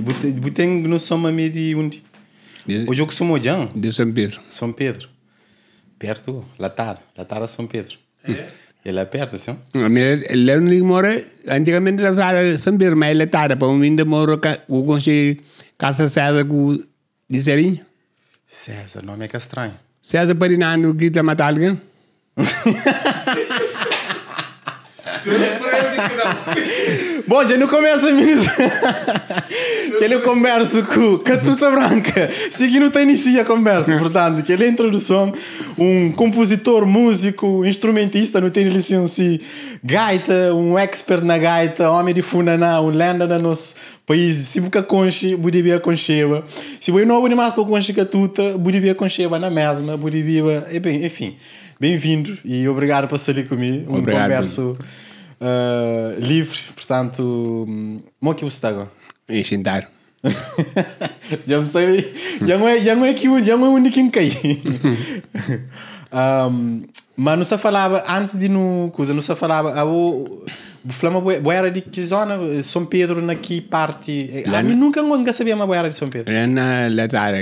Buteng no soma de undi. O jogo somos já. De São Pedro. São Pedro. Perto, Latar. Latar a São Pedro. É? Ele é perto, sim? Ele é onde mora. Antigamente era Latar São Pedro, mas ele é tarde. Para o mundo mora o conselho Casa César com de Serinho. César, nome é que é estranho. César Parinano grita matar alguém. Bom, já não começa, meninos. que ele conversa é o com Catuta Branca. Seguindo te inicia é a conversa, portanto, que ele é a introdução, um compositor, músico, instrumentista, não tem licença, gaita, um expert na gaita, homem de funaná, um lenda da nosso país. Se nunca conche, budibia concheva. Se eu não é mais para conche Catuta, budibia concheva na mesma, budibia, enfim. Bem-vindo e obrigado por sair comigo. Um obrigado. converso uh, livre, portanto, hum, como é que você está agora? E já não sei. Já não é, já não é, que, já não é o único que. um, mas não se falava, antes de no, Coisa, não se falava. a o, o Flama era de que zona? São Pedro, ah, na que parte? A mim nunca, nunca sabia uma boa de São Pedro. Na Letara.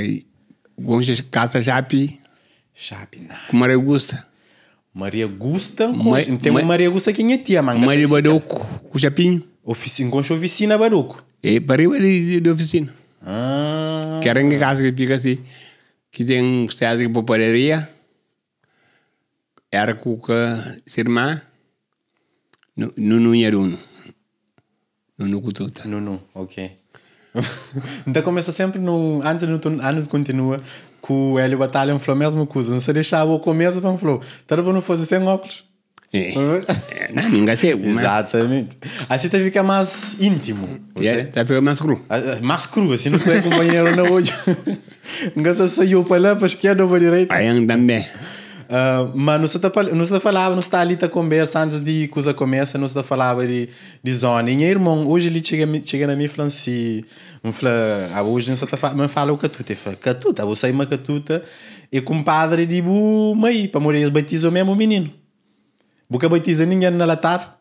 Gonja Casa Japi. Japi, não. Com Maria Augusta. Maria Augusta? Ma, tem uma Maria Augusta que é tia, manga. Maria né? Badoco, com Japinho. Oficina, com oficina Badoco. E eh, barriu ele de oficina. Ah. Que a em casa que assim. Que tem casa de papelaria. Era com a irmã. Nuno Nharuno. Nuno Cututa. Nuno, ok. então começa sempre no. Antes, no, antes continua. Com o Hélio Batalha, falou a mesma coisa. Não se deixava o começo, falou. Tá bom, não fazer sem óculos. É. Não, ninguém engasguei. Né? Exatamente. Assim te fica mais íntimo. É, te fica é mais cru. Ah, ah, mais cru, assim não tem companheiro na hoje. Engasa só saiu para lá, para a esquerda ou para a direita. Aí também. Uh, ah, mas não se, tá, não se tá falava, não se tá ali a tá conversa antes de coisa começa, não se está falava de, de zona. E meu irmão, hoje ele chega, chega na minha flanci assim, me fala, ah, hoje não se está falando, me fala o catuta. Eu falo, catuta, vou sair uma catuta e é compadre de bu, mãe, para morrer, batizou mesmo o menino. Buca bai tiza ninguém na latar?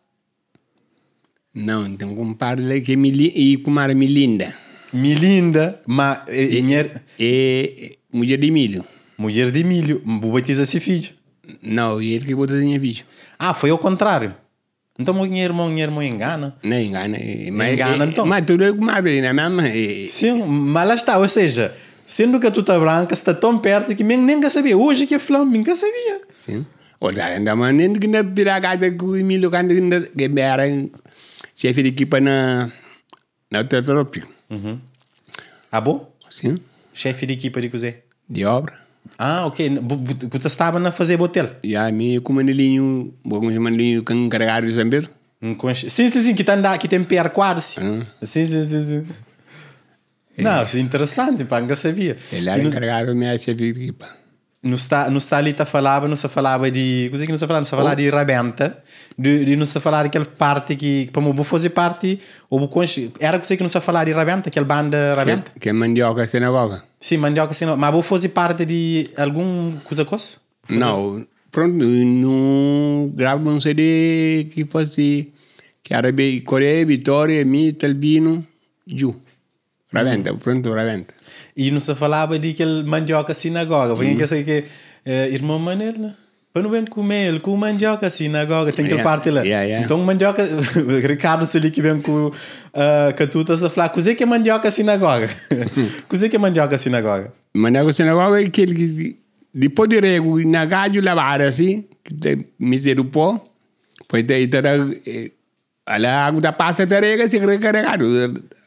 Não, então compadre que mili, e era milinda. Milinda, mas é, mulher é, mulher de milho. Mulher de milho, Você batiza se filho. Não, e ele que botou tinha filho. Ah, foi ao contrário. Então, meu irmão, meu irmão engana. Não engana. Mas, engana, então. Mas tudo é comadre, não é mesmo? Sim, mas lá está. Ou seja, sendo que a tuta branca está tão perto que nem, nem sabia. Hoje que é flam, nunca sabia. Sim. Olha, ainda mandei que na casa que o Emílio Canda que era chefe de equipa na na Tetrapil. Uhum. Ah, bom? Sim. Chefe de equipa de cozer? De obra. Ah, ok. Você estava na fazer botel? E a mim, com manelinho, o manelinho que encarregaram de saber. Sim, sim, sim, que está aqui que tem PR quadros. Hum. Sim, sim, sim, sim. Não, isso é interessante, pá, nunca sabia. Ele era encarregado da minha chefe de equipa não está, não está ali a falar, não se falava de. coisa é que não se falava? Não se falava oh. de rebenta, de, de não se falar daquela parte que, para vou fosse parte, ou vou Era coisa que não se falava de rebenta, aquela banda rebenta. Que, que é mandioca sem mm-hmm. boga. Sim, mandioca sem Mas vou fosse parte de algum coisa coisa? Não, pronto, não gravo um CD que fosse. Que era bem Coreia, Vitória, Mita, Albino, Ju. Rebenta, pronto, rebenta. E não se falava de que mandioca sinagoga. Vem uhum. que sei que é, eh, irmão Manel, né? Para não vem comer ele, com mandioca sinagoga, tem que yeah. parte lá. Yeah, yeah. Então mandioca, Ricardo se lhe que vem com uh, eh, catutas a falar, cozer que é mandioca sinagoga. cozer que é mandioca sinagoga. Mandioca sinagoga é aquele que depois de rego, na gajo lavar assim, meter o pó, depois daí terá... A água da pasta terá que se recarregada.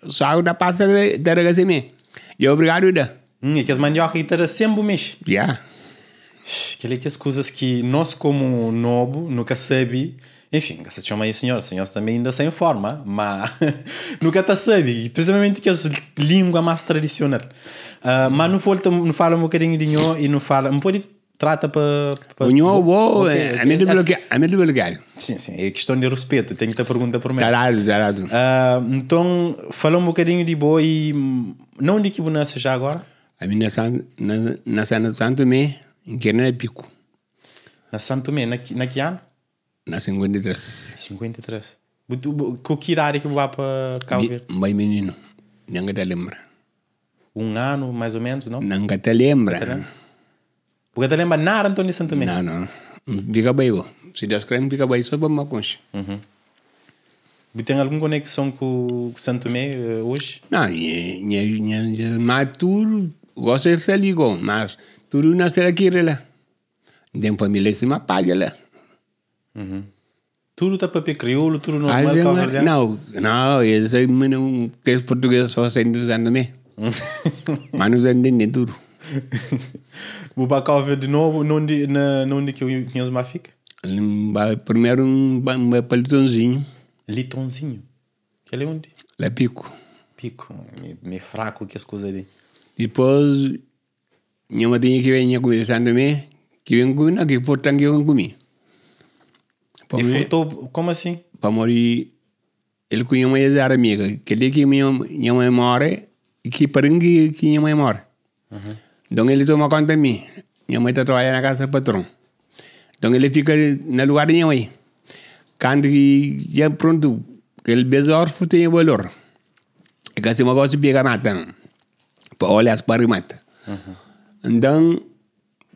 Só a água da pasta terá que se mesmo. E obrigado, Ida. Hum, e que as mandioca itara tá sempre mês. Yeah. Que é que as coisas que nós como nobo nunca sabe. Enfim, se chama aí senhor, senhor também ainda sem forma, mas nunca está sabe, principalmente que as língua mais tradicional. Uh, mas não, volta, não fala um bocadinho de nho e não fala, um pouquinho trata para. o Nho, o okay, eh, okay, a mente do lugar. Sim, sim, é questão de respeito, tenho que pergunta por mim. Tarado, tarado. Uh, então, fala um bocadinho de boa e. Não de que bonança já agora? A mim nasceu na Santo Mé, em Querna é Pico. Na Santo Mé, na, na que ano? Na 53. 53. Com que área é que vai para Calvert Verde? Bem menino, nem me lembra. Um ano, mais ou menos, não? Não me lembro. Não lembra. Porque te lembra nada Antônio Santo Mé? Não, não. Fica bem, ó. Se Deus quer, fica bem. Só para uma concha. Uhum. tem alguma conexão com, com Santo Mé eh, hoje? Não, mas tudo... Você se ligou, mas tudo nasceu aqui, né, lá. Tem família em cima, palha lá. Uhum. Tudo está para crioulo, tudo normal, ah, Não, não, eles um que português só se entendem também. mas não entendem tudo. O Bacalva de novo, onde, na, onde que o Quinhas Má Primeiro um, um para Litonzinho. Litonzinho? Que ele é onde? Ele é Pico. Pico, me, me fraco que as coisas ali. Depois, minha madrinha que vem conversando também, que vem comigo, que portanto que vem comigo. E furtou, como assim? Para morir, ele com uma mãe é amiga. Que ele que minha, minha mãe mora, e que para que minha mãe mora. Uhum. Então ele toma conta de mim. Minha mãe está trabalhando na casa do patrão. Então ele fica no lugar de minha mãe. Quando já pronto, aquele besouro tem valor. É que assim, eu gosto pega pegar mata. Para olhar as pares mata. Uhum. Então,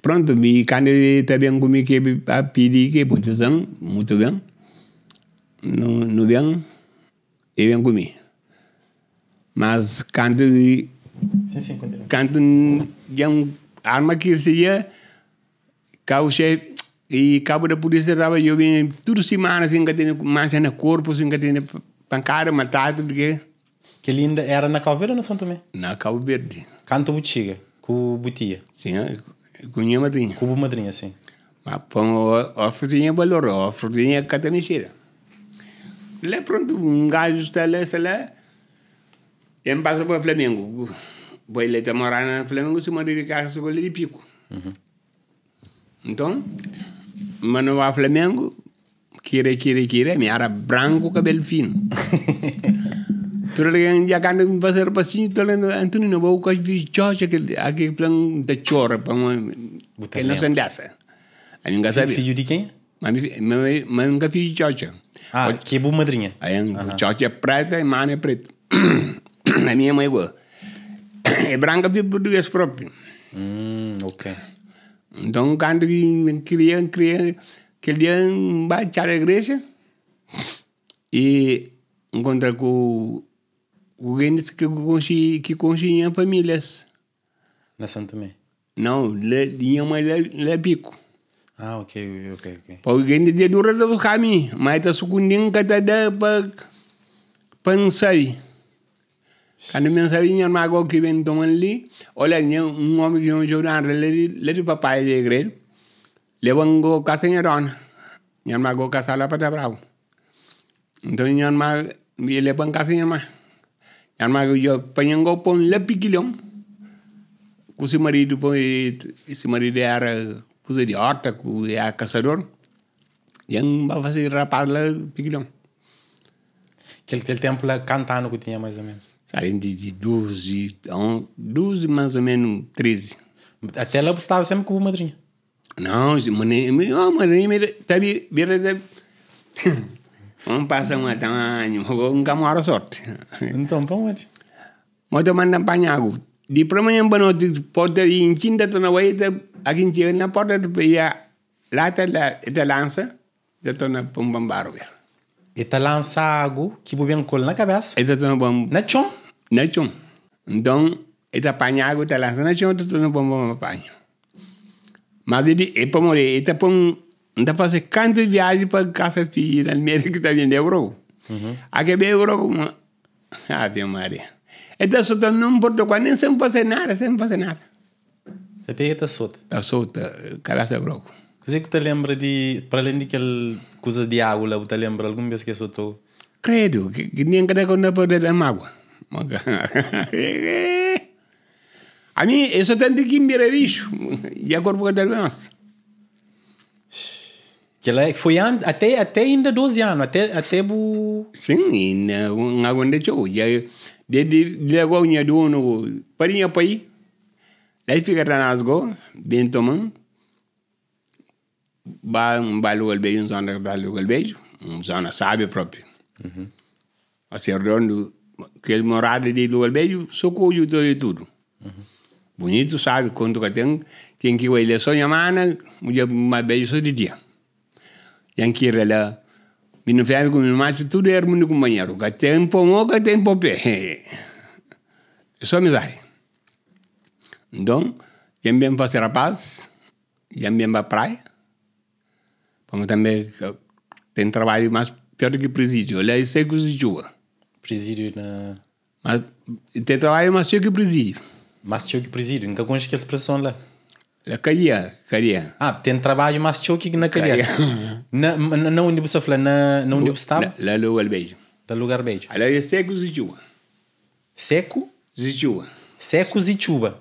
pronto, me quando está bem comigo, que a pedir que posição, muito bem. não no bem, e bem comigo. Mas quando Sim, sim, continua. Canto é uma arma que seria causa e cabo da polícia estava jogando tudo semana assim que tinha mais no corpo assim que tinha pancada matado porque que linda era na Cabo Verde ou na São Tomé? Na Cabo Verde. Canto butiga, com butia. Sim, com minha madrinha. Com madrinha, sim. Mas pão ofertinha é valor, ofertinha catanixeira. É lá é pronto, um gajo está lá, está lá. Em passo para o Flamengo. Vou ele até morar no Flamengo, se mandar de carro, se de pico. Uhum. Então, mano, vai Flamengo, kire, kire, kire, me era branco, cabelo fino. Tudo que já quando me fazer passinho, tô lendo, Antônio, não vou com vi chocha, aquele aquele plano da choro, para uma... Ele não se andasse. A ninguém sabe. Filho de quem? Mas nunca fiz chocha. Ah, que bom madrinha. Aí, chocha é preta e mana é preta. a minha mãe boa. É, é branca de português próprio. Hum, ok. Então, quando queria, queria, queria baixar a igreja e encontrar com alguém que conhecia, que conhecia famílias. Na Santa Mãe? Não, minha mãe lá pico Ah, ok, ok, ok. Alguém dizia dura dos caminhos, mas está sucundindo cada tá para pensar. Kandi min sabi ñan ma go kiben doman li ole ñe ngom yo yo dan le le papa ye gre le wango kaseñe don ñan ma go kasala pata bravo ndo ñan ma mi le ban kaseñe ma ñan ma go yo pañango pon le pikilom kusi marido pon eh, si marido era kusi di horta ku ya caçador yang ba fazer rapaz le pikilom Aquele, aquele tempo lá cantando que tinha mais ou menos saindo de 12, 12 mais ou menos 13. Até lá você estava sempre com o madrinha? Não, madrinha, oh, madrinha, sabe, vamos passar um tamanho, nunca mora sorte. Então, para onde? Moto manda panhago. De primeira De porta amanhã, enquinta, tu não vai, a quinta na porta, tu ia lá, te lança, tu tá na pombambaro. E te lança água, que bebeu um colo na cabeça? E tu tá na pombambaro. Na chão? na chong então ita panyago ta lança na chong tu não bom apanho mas ele é para morrer ita tá pão anda tá fazer canto viagem para casa filha médico que está vindo euro uhum. aqui bem euro ave maria ita tá só não porto quando nem sem fazer nada sem fazer nada você pega está solta está solta cara se euro Così que te lembra de para além di quel coisa di aula, você lembra algum vez que eu sou Credo, que, que nem cada coisa pode dar mágoa a é आम्ही esotante que Miraricho, e agora por causa da Que lá é, foi até, até ainda 12 anos, até, até bu... Sim, não aconteceu. É Já, desde de de eu dou de parinha para aí. Lá fica tranasgo, bem tomando. Ba, um balo galbejo, um zona galbejo, um zona sabe próprio. Uhum. Acertando assim, que ele morava ali no meio, socorro e tudo. Uhum. Bonito, sabe? Quando que tem, tem que ele é só o dia mais bem só de dia. Tem que ir lá, me não fez com o macho, tudo era muito companheiro. o Que tem pomo, que tem pé. É só amizade. Então, também para ser rapaz, também para a praia, como também tem trabalho mais do que presídio. Olha, isso é coisa de chuva presídio na... Mas, te então, então, trabalha é mais que presídio. Mais que presídio, nunca então, conheço aquelas pessoas lá. La caria, caria. Ah, tem trabalho mais que na caria. na, na, na onde você fala, na, na onde você estava? Lá no lugar beijo. Lá lugar beijo. Lá é seco zichuba. Seco? Zichuba. Seco zichuba.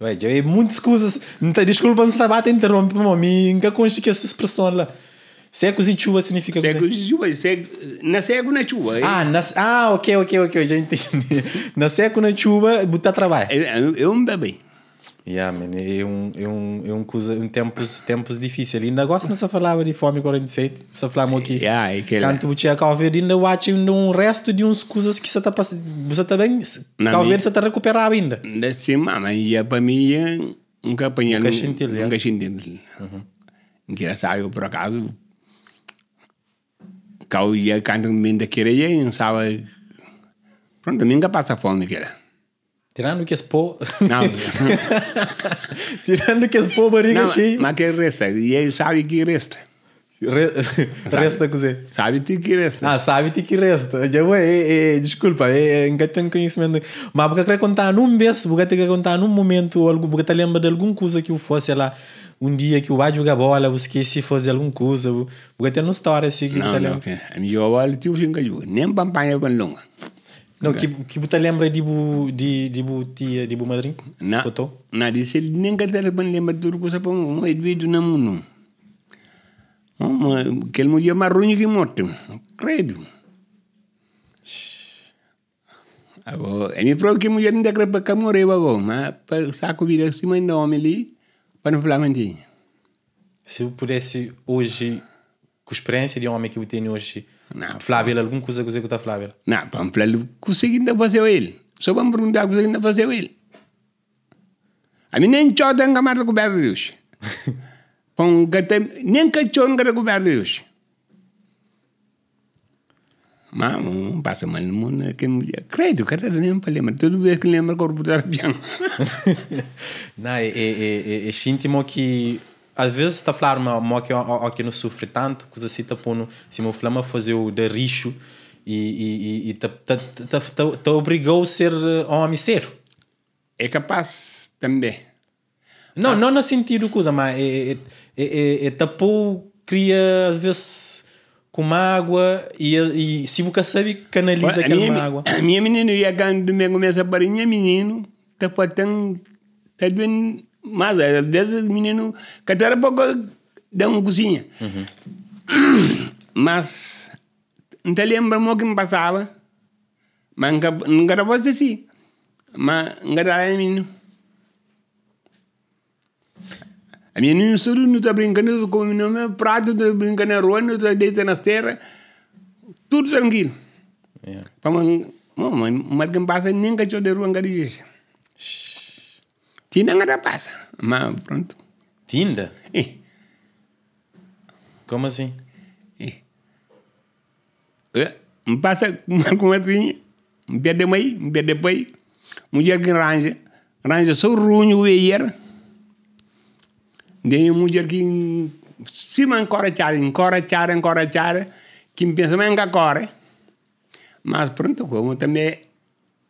Vai, já é muitas coisas. Desculpa se estava a interromper, mas nunca conheço que essas pessoas lá. Seco e chuva significa seco coisa. Seco chuva, seco, na seco é na chuva. É ah, na, ah, ok, ok, ok, já entendi. na seco é na chuva, botar trabalho. É, eu um bebê. Yeah, man, é um, é um, é um, coisa, um tempos, tempos difícil. E negócio não só falava de fome 47, só falamos aqui. Yeah, é que Canto tinha Calverde, ainda watch ainda um resto de uns coisas que você está passando. Você está bem, Calverde você está recuperado ainda. Sim, mama, e para mim, nunca apanhei. Nunca senti ele. Nunca senti ele. Engraçado, por acaso, Cauia canta minda que ye não sabe pronto ninguém passa fome kira tirando que expo não tirando que expo barriga cheia mas que resta e sabe que resta Re... resta sabe Sabiti que resta. Ah, sabe sabiti que resta. já voi, eh, eh, desculpa, é eh, încă tenho conhecimento. Mas porque quer contar num beijo, porque te contar num momento, porque te lembra de alguma coisa que eu fosse lá um dia que o vai jogar bola, eu esqueci de fazer algum coisa, vou até uma história assim que não, tá lembra. É não, não, eu olho tio xinga nem campanha para longa. Não, que que você lembra de bu de de bu tia de bu madrim? Na. Soto? Na disse nem que tá bem lembra tudo coisa para um indivíduo na mundo. Um, que ele morreu é mais ruim que morto. Credo. Agora, é me provoca que mulher ainda crepa que morreu agora, mas para saco vira cima assim, nome ali para Flamengo. Se eu pudesse hoje, com a experiência de homem que eu tenho hoje, não, Flávio, alguma coisa que você está Flávio? Não, para Flávio, ainda fazer ele. Só para me perguntar, conseguindo fazer ele. A mim nem chota em camada com o Berdius. Nem cachorro em camada com o Berdius. Mamo, mm, passa mal no mundo. Que mulher. Credo, cara, nem para lembrar. Tudo bem que lembra corpo da Não, é, é, é, íntimo que. Às vezes está a falar uma mó que que não sofre tanto, coisa assim, está pondo, se uma flama fazer o de rixo e e tá tá obrigou a ser homem eh, ser. É capaz também. Não, não no ah. sentido coisa, mas é, é, é, é, cria às vezes com água e, e se você sabe canaliza aquela minha, A minha menina ia ganhando domingo minha saparinha, menino, tá faltando, tá doendo mais, às vezes menino, cada pouco dá uma cozinha. Uhum. Mas, não te lembro o que me passava, mas nunca, nunca era você assim, mas nunca era menino. A minha não estuda, não está brincando, não come nome prato, não está brincando na rua, não está deitando nas terras. Tudo tranquilo. Yeah. Paman, mas margam passa nem cachorro de rua, ngari jeje. Tinda ngada passa. Mas pronto. Tinda? Eh. Como assim? Eh. Passa com uma tinha, um pé de mãe, um pé de pai, mulher que arranja, arranja só o ruim o Then um mulher que se kore chare, kore que kore pensa quien piensa corre. pronto como también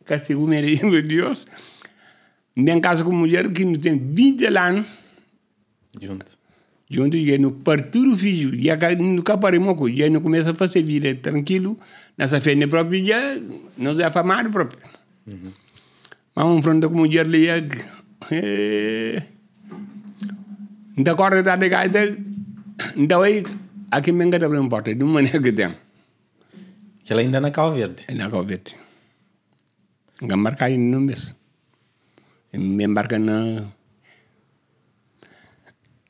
o un de Deus, Bien caso com mulher que não tem 20 anos. Junto. Junto, e no partir o filho, e nunca paremos com e não começa a fazer vida tranquilo, nessa fé próprio já não é afamado próprio. Uhum. Mas um fronte com mulher, ali é nte korte tadi kaite ndawai akimenga tabre mpote dumani akitem que ela ainda é na Cal Verde. É na Cal Verde. Embarca aí no mês. Me embarca na.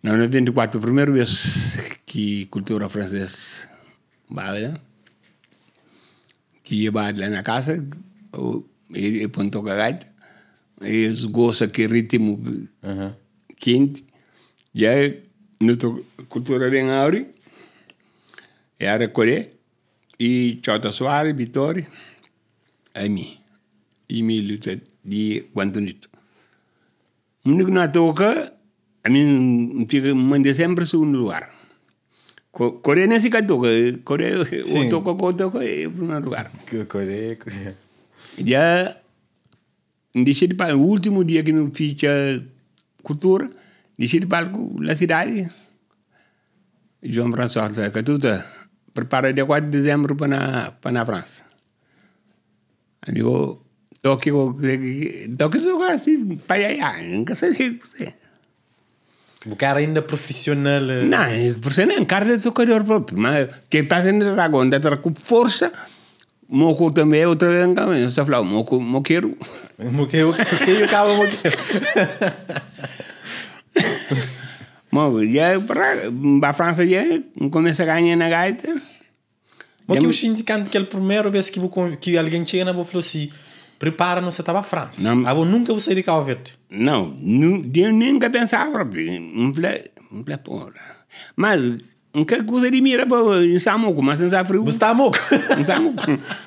Na 94, primeira vez que cultura francesa vai, que ia lá na casa, e pontou a gaita, e eles gostam que ritmo uh uhum. -huh. quente, Jij, nu to cultura bem auri, era coré, e Chota Soares, Vitória, a mim. E me luta de quanto nito. Único na toca, a mim fica, manda sempre segundo lugar. Coreia nem sequer toca. Coreia, ou toca, ou toca, é primeiro lugar. Coreia, Coreia. Já, deixei de para o último dia que não fiz cultura, Deixei de palco na cidade. João François da Catuta prepara dia 4 de dezembro para na, para na França. Amigo, toque o toque o assim, paiaiá, nunca sabia o que você. O cara ainda profissional. Eh? Não, por ser nem carta de tocador próprio, mas que passa na dragão, da com força. Moco também é outra vez, eu só falo, moco, moqueiro. Moqueiro, feio, cava, moqueiro. Bom, já para a França já começa a ganhar na gaita. Mas que o indicante que é a primeira vez que, que alguém chega na falou assim, prepara não você estava tá a França. Não, eu ah, nunca vou sair de Cabo Verde. Não, não eu nunca pensava, não falei, não falei, porra. Mas, não quer coisa é de mira para em Samuco, mas em Zafriu. Em moco, Em Samuco.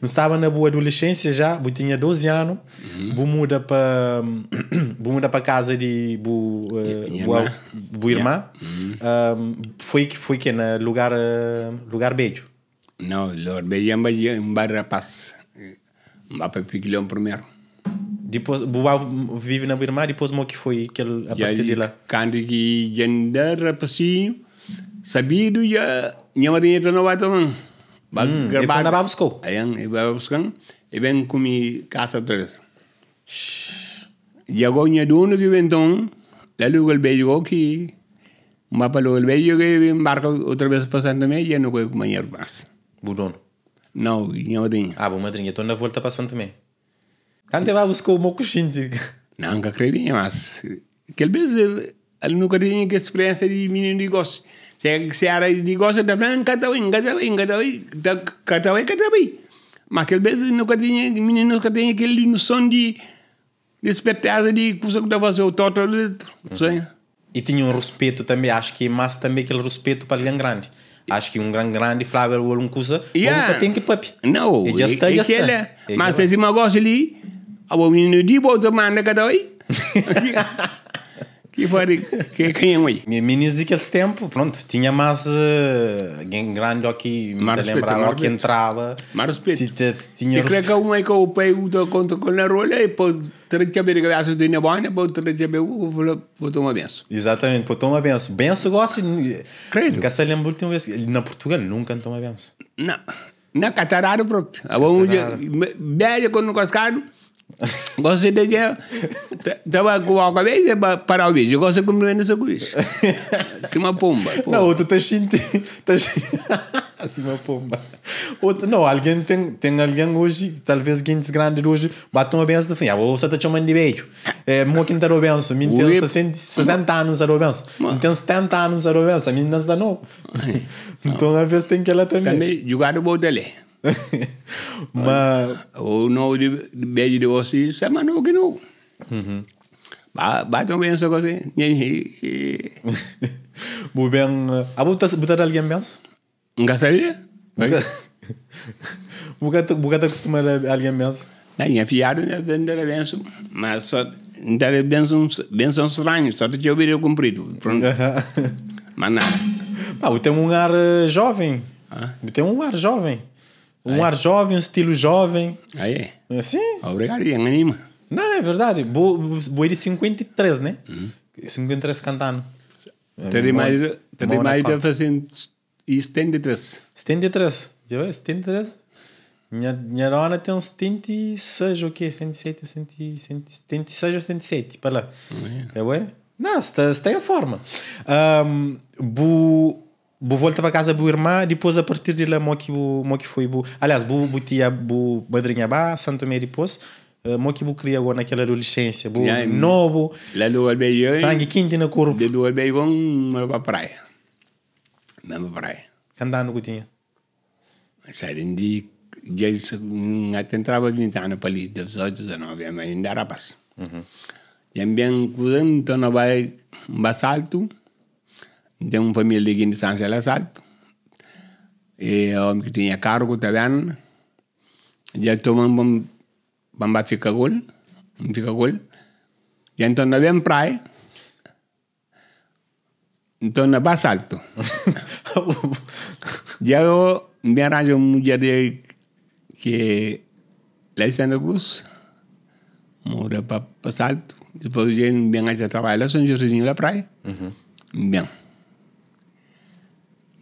Não estava na boa adolescência já, eu tinha 12 anos, uhum. muda para bu muda para casa de bu, uh, irmã. Bu, irmã. Yeah. Uhum. Um, foi que foi que na lugar eh, lugar beijo. Não, lugar beijo em bar rapaz. para Piquilhão primeiro. Depois, Bubá vive na e depois mo que foi que ele, a partir de lá? Quando que gender rapazinho, sabido, já, minha marinha não vai tomar. Bag, hmm, bag, ibang ko. Ayan, ibababs kan. Ibang kumi kasa dress. Jago nya dunu ki bentong. Lalu gol bello ki. Mapalo el bello que embarca otra vez me ya no puedo comer más. Burón. Não, minha madrinha. Ah, bom, madrinha, estou na volta para me Mé. Tanto vai buscar o meu coxinho. Não, nunca creio, mas. Aquele vez ele nunca tinha experiência de menino de se Seara gosta de Catauí, Catauí, Catauí, Catauí, Catauí. Mas aquele beijo nunca tinha, menino nunca tinha aquele noção de despertar de coisa que estava seu toto sei. E tinha um respeito também, acho que é mas também aquele respeito para alguém grande. Acho que um grande grande Flávio ou um coisa, yeah. nunca tem que papi. Não, e já está, já está. Mas se esse negócio ali, o menino de boa, manda Catauí e fora que quem é, é aí meninos daqueles tempo pronto tinha mais alguém eh, grande aqui me lembrava que entrava mas respeito tinha se que um é que é o pai o da conta com a rola e pode receber graças de nebana pode receber o pode tomar benção exatamente pode tomar benção benção gosta creio nunca se lembra a última vez na Portugal nunca toma benção não na Catararo próprio a bom velho quando não cascado gostei de dizer, estava com alguma vez é para o bicho, gosto de comer nessa coisa. Se uma pomba. Pô. Não, outro estás sentindo. Tás... Se uma pomba. Outro, não, alguém tem, tem alguém hoje, talvez quem grande hoje, bate uma benção de fim. Ah, você está chamando de beijo. É, meu quem está no benção, mim tem 60 anos a benção, mim tem 70 anos a benção, a mim não está novo. Então, às vezes tem que ela também. Também, jogar o bolo dele mas o nou, die beetje de was die, zeg maar nog genoeg. Ba, também só coisa, nhenhe. Bu bem, abu tas butar alguém mais? Nunca sabia? Nunca, nunca tá acostumado a alguém mais? Não, é fiado, né, vender benção, mas só Então, benção, benção estranho, só te ouviria cumprido. Pronto. Mas nada. Pá, tem um ar eh, jovem. Ah? Tem um ar jovem. Um Aí. ar jovem, um estilo jovem. Aí. É assim? Obrigado, e anima. Não, é verdade. Boa de 53, né? Uhum. 53 cantando. Tem mais, mais de fazer 73. 73. Já vê? 73? Minha, dona tem uns 76 o quê? 77, 76 ou 77, para lá. Já vê? É. É, Não, se tem tá, tá a forma. Um, bu... Vou voltava para casa, vou irmã, depois a partir de lá, mo que, bo, mo que foi. Bo, aliás, vou bo tia, vou madrinha, ba Santo Tomé depois. Uh, mo que vou criar agora naquela adolescência, vou yeah, novo. Lá do Albeirão. Sangue quente na corpo. Lá do Albeirão, mas para praia. Mesmo praia. Cantando que tinha. Sai de eles até entrava 20 anos para ali, 18, 19, mas ainda era rapaz. Uhum. E também, quando eu estava em Basalto, de un familia en San Salazar, e homem que tinha cargo também, já tomamos bamba fica gol, fica gol, e então não vem praia, então não vai salto. já eu me arranjo uma mulher de que lá em Santa Cruz, mora para salto, depois eu me arranjo a trabalhar lá, são Joselinho da praia, bem.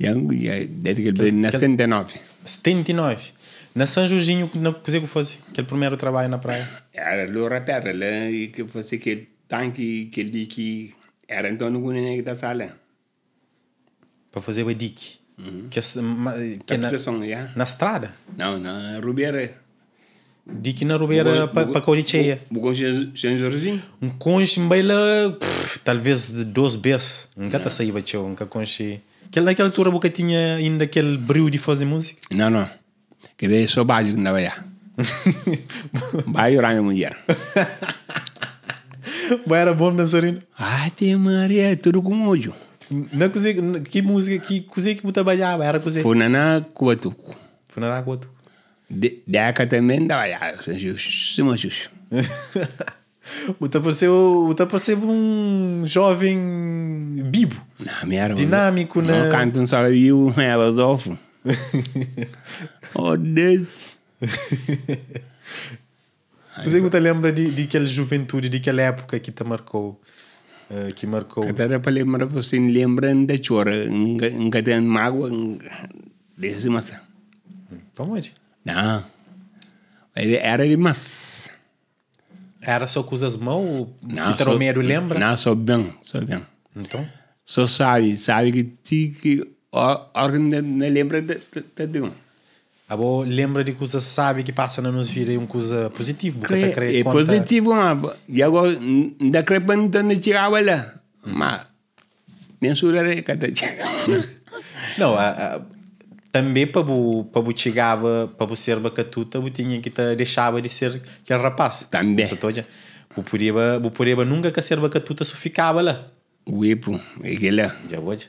É então, na 79. 79. Na São Jorginho, na coisa que fosse, aquele é primeiro trabalho na praia. Era do lá, né? e que fosse aquele tanque que ele que era Antônio Gunené da tá sala. Para fazer o edic. Uhum. Que, é que na, yeah. na estrada? Não, na Rubeira. Dique na Rubeira para Cori Cheia. Um conche Jorginho? Um conche baila, talvez de 12 vezes. Nunca está saindo, nunca conche. Que naquela altura você tinha ainda aquele brilho de fazer música? Não, não. Que veio só baixo que andava já. Baixo era minha mulher. Mas era bom dançarino? Ate Maria, é tudo com ódio. não cozinha, que música, que cozinha que você trabalhava? Era cozinha? Funaná Cuatuco. Funaná Cuatuco. Deca também trabalhava. Sim, mas o por ser, luta por ser um jovem bibo. Não, era é dinâmico, né? Não canto só eu, elas ovo. oh, Deus. você eu lembra de, de aquela juventude, de aquela época que te marcou. Uh, que marcou. Até para lembrar, você lembra de chora, nunca tem mágoa, desse mas. Hum, toma onde? Não. Era demais. Era só com as mãos? Não, Vitor Romero lembra? Não, sou bem, sou bem. Então? Só sabe, sabe que ti que órgão não lembra de, de, de um. A bo lembra de coisa sabe que passa na nossa vida e tá é uma coisa é conta... positivo, mas e agora da crepando não tirava lá, mas nem é tá Não, a, a também para o para o chegava para o ser bacatuta eu tinha que te deixava de ser que rapaz também só toja o poriba o poriba nunca que ser bacatuta só ficava lá uipo é que lá é. já hoje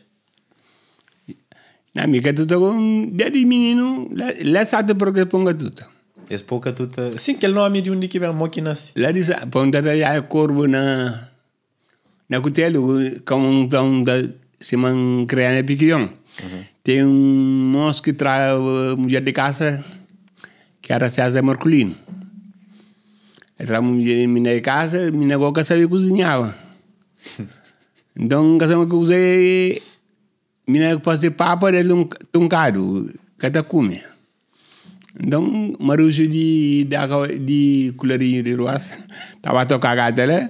na minha tuta com desde menino lá sabe por que ponga tuta es pouca tuta sim que o nome de onde que vem moqui nasce lá diz ponta da já corvo na na cutelo como um tão da se man criar na piquião uhum tem um moço que traz mulher de casa, que era César Marcolino. Ele traz mulher minha de casa, minha boca sabia cozinhar, então, casamos que usei, minha fazer papa, ele um tuncado, cada come. Então, marujo de, de, de colorinho de roça, tava tocando a gatela,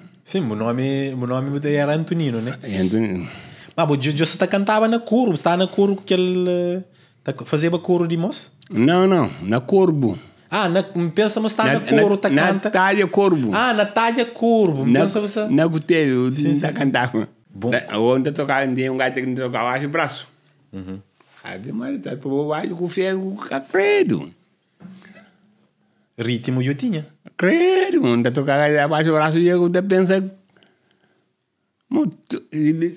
Sim, o nome, o nome era Antonino, né? É Antonino. Mas você tá cantava na curva, está na curva que ele fazia coro de moço? Não, não, na corbo. Ah, na, pensa mas está na, na coro, tá na, canta. Natália Corbo. Ah, Natália Corbo. Na, pensa você. Na Gutelho, sim, se sim. cantava. Bom. Da, onde tocava, tinha um gato que tocava acho o braço. Uhum. Ave Maria, tá com o com o ferro, com o Ritmo eu tinha creer, mano. Te toca abaixo do braço e eu você pensa. Muito.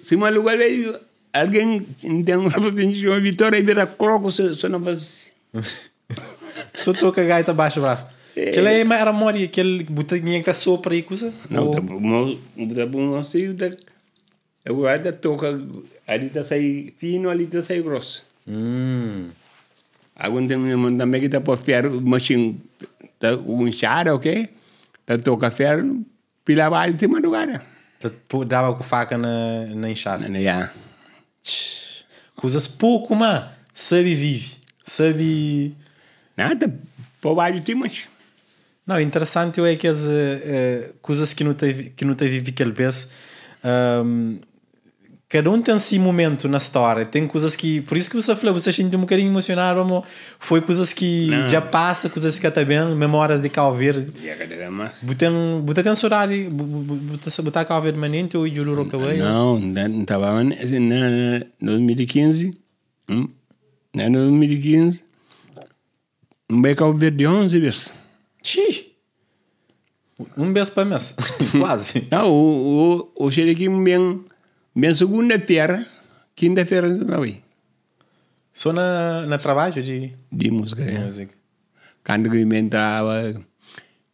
Se um lugar veio, alguém tem uma uma vitória e vira croco, você não faz. Só toca gaita abaixo do braço. Aquele é. é mais amor, e aquele botinha que sopra e coisa. Não, tá bom, tá bom, é não sei. Eu guarda toca, ali tá sair fino, ali tá sair grosso. Hum. Agora também que tá para fiar o machinho um chara, ok? Tanto café, pilava alho em cima do cara. Tu dava com faca na, na enxada? Na, yeah. Coisas pouco, mano. Sabe vive. Sabe... Nada. Pouco alho de mais. Não, interessante é que as uh, coisas que não te, que não te vive aquele peso... Um, cada um tem esse assim momento na história. Tem coisas que. Por isso que você falou, você sente um bocadinho emocionado, amor. Foi coisas que não. já passa, coisas que está bem, memórias de Cabo Verde. E a galera mas... Bota censurar, botar Cabo Verde manente ou Júlio Rocaway? Não, estava na, na 2015. Hum? Na 2015. É um bem Cabo Verde 11 vezes. Um mês para mês, quase. Não, o, o, o Xeriquim bem. Minha segunda terra, quinta-feira eu não trabalhei. Só na, na trabalho de... De música, de é. música. Quando eu me entrava,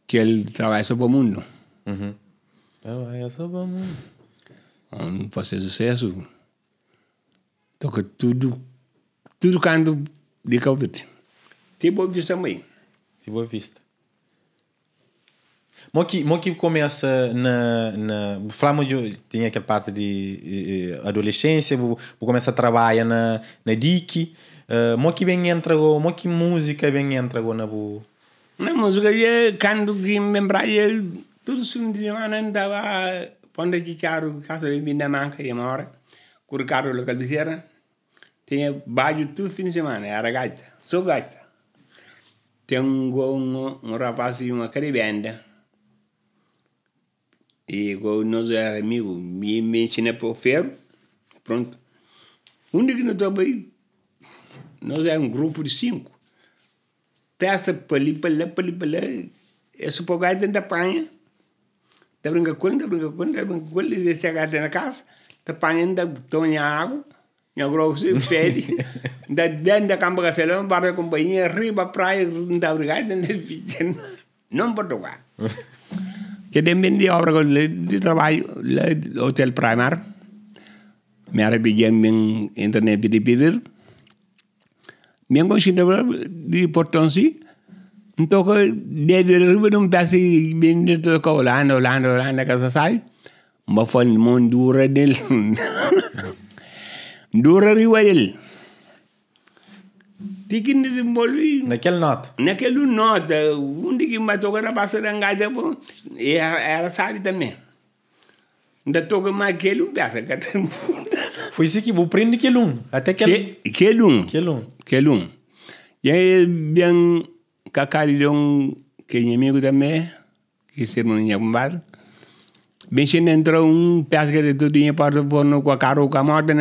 que ele trabalha sobre o mundo. Uhum. Trabalha sobre o mundo. Ah, não fazer sucesso. Toca tudo, tudo canto de Calvete. Tem tipo boa vista, mãe. Tem tipo boa vista. Moki, Moki começa na, na falamos de tem aquela parte de eh, eh, adolescência, vou, vou começar a trabalhar na na Dick. Uh, eh, Moki bem entra go, Moki música bem entra go na bu. Na música é quando que lembrar é tudo se um dia ah, andava quando é que caro caso de é na manca e mora, local de localizar. Tinha baio tudo fim de semana, era gaita, sou gaita. Tem um, um, um rapaz e uma caribenda. E igual nós era amigo, me, me para o ferro, pronto. Onde que nós estávamos aí? Nós é um grupo de cinco. Testa, pali, palá, pali, lá. Esse pogai é dentro da panha. Da tá brinca com, da brincando com, da tá brinca com. Tá ele se agarra na casa. Da panha ainda toma água. Minha grossa, pede. Da dentro da cama gacelão, barra companhia, riba, praia, da brigada, da Não pode tocar. che dembindi obra ko di travail hotel primar mi are bi min internet bi di bidir mi ngo shi de di portonsi nto ko de de ribe dum dasi bin de to ko lando lando lando ka sai ma fol mon dure del dure riwel Τι κίνησε πολύ. Να κελ νότ. Να κελ νότ. Ούντι και μα το da πάσα ρεγγάτε που αρασάρι τα με. Da toga ma kelum da sa kata bunda. Foi isso que vou prender kelum. Até kelum. Kelum. Kelum. Kelum. E aí, bem, kakari dong que inimigo também, que ser não ia bombar. Bem, se não entrou um que de tudo, ia para o com a com a morte,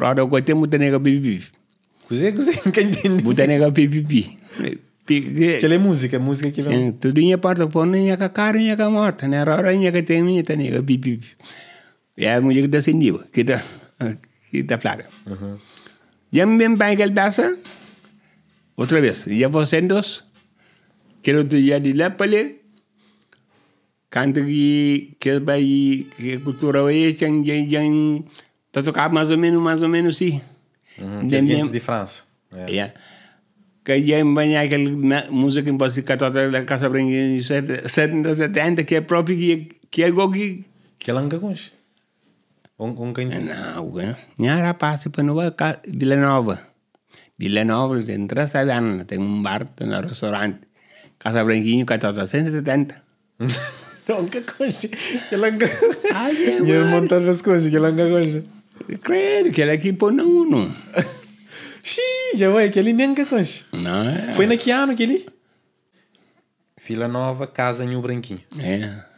Roda com o tempo, tem que viver. Cusei, cusei, nunca entendi. Butanega pipipi. Aquela é música, música que vem. Tudo ia para o pão, ia com a cara, ia com a morta, né? hora ia com a teminha, tá nega, pipipi. É a mulher que está sem que está, que está clara. Já me bem para aquele peça, outra vez, já vou que quero tu já de lá para ali, canto que, que vai, que cultura vai, que tá tocando mais ou menos, mais ou menos, sim. Mm, uhum. gente de França, Yeah. é Că ei venea aquele muzică imposticată la casa prin 70, 70, que é próprio, que é gogi. Que lancă conși. Un, un câine. Nu, că ne-a rapase până de ca De Villanova, te intră să avea tem um bar, tem um restaurante, Casa Branquinho, que toată, 170. Lancă Que lancă. Ai, e, mă. Eu mă întâlnesc que que lancă coisa. Claro que ele é aqui pô não uno. Xiii, já vai, que ele nem cacões. Não é. Foi na que ano que ele? Vila Nova, casa em um branquinho. É.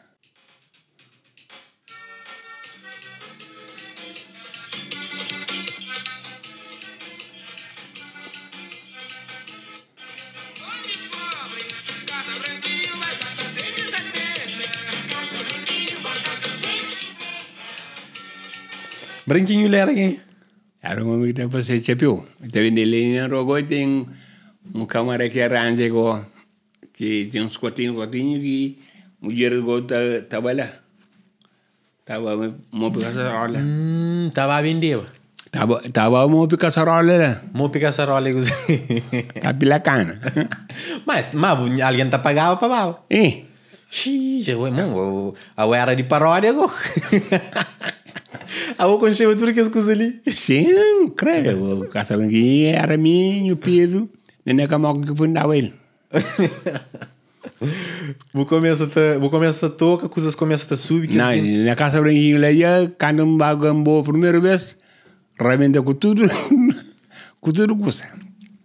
ബ്രേക്കിങ്ങില്ലായിരുന്നെങ്കിൽ ഇറങ്ങുമ്പോൾ പക്ഷേ ചെപ്പിയോ നെല്ലിനോട്ട് um camarada que arranja igual, que tinha uns cotinhos, cotinhos que mulher igual tá, tava lá. Tava uma picaçarola. Hum, tava a vender. Tava, tava uma picaçarola lá. Uma picaçarola igual. tá pilacana. mas, mas alguém tá pagava para bala. É. Xiii, já foi, mano, a era de paródia agora. Au concheu tudo que as coisas ali. Sim, creio. O Caçalanguinho era é mim, o Pedro, nem é que que fundava ele. Vou começar a vou começar a tocar, coisas começam a subir. Não, que... na casa branquinho lá ia, quando um primeira vez, realmente com tudo, com tudo coisa.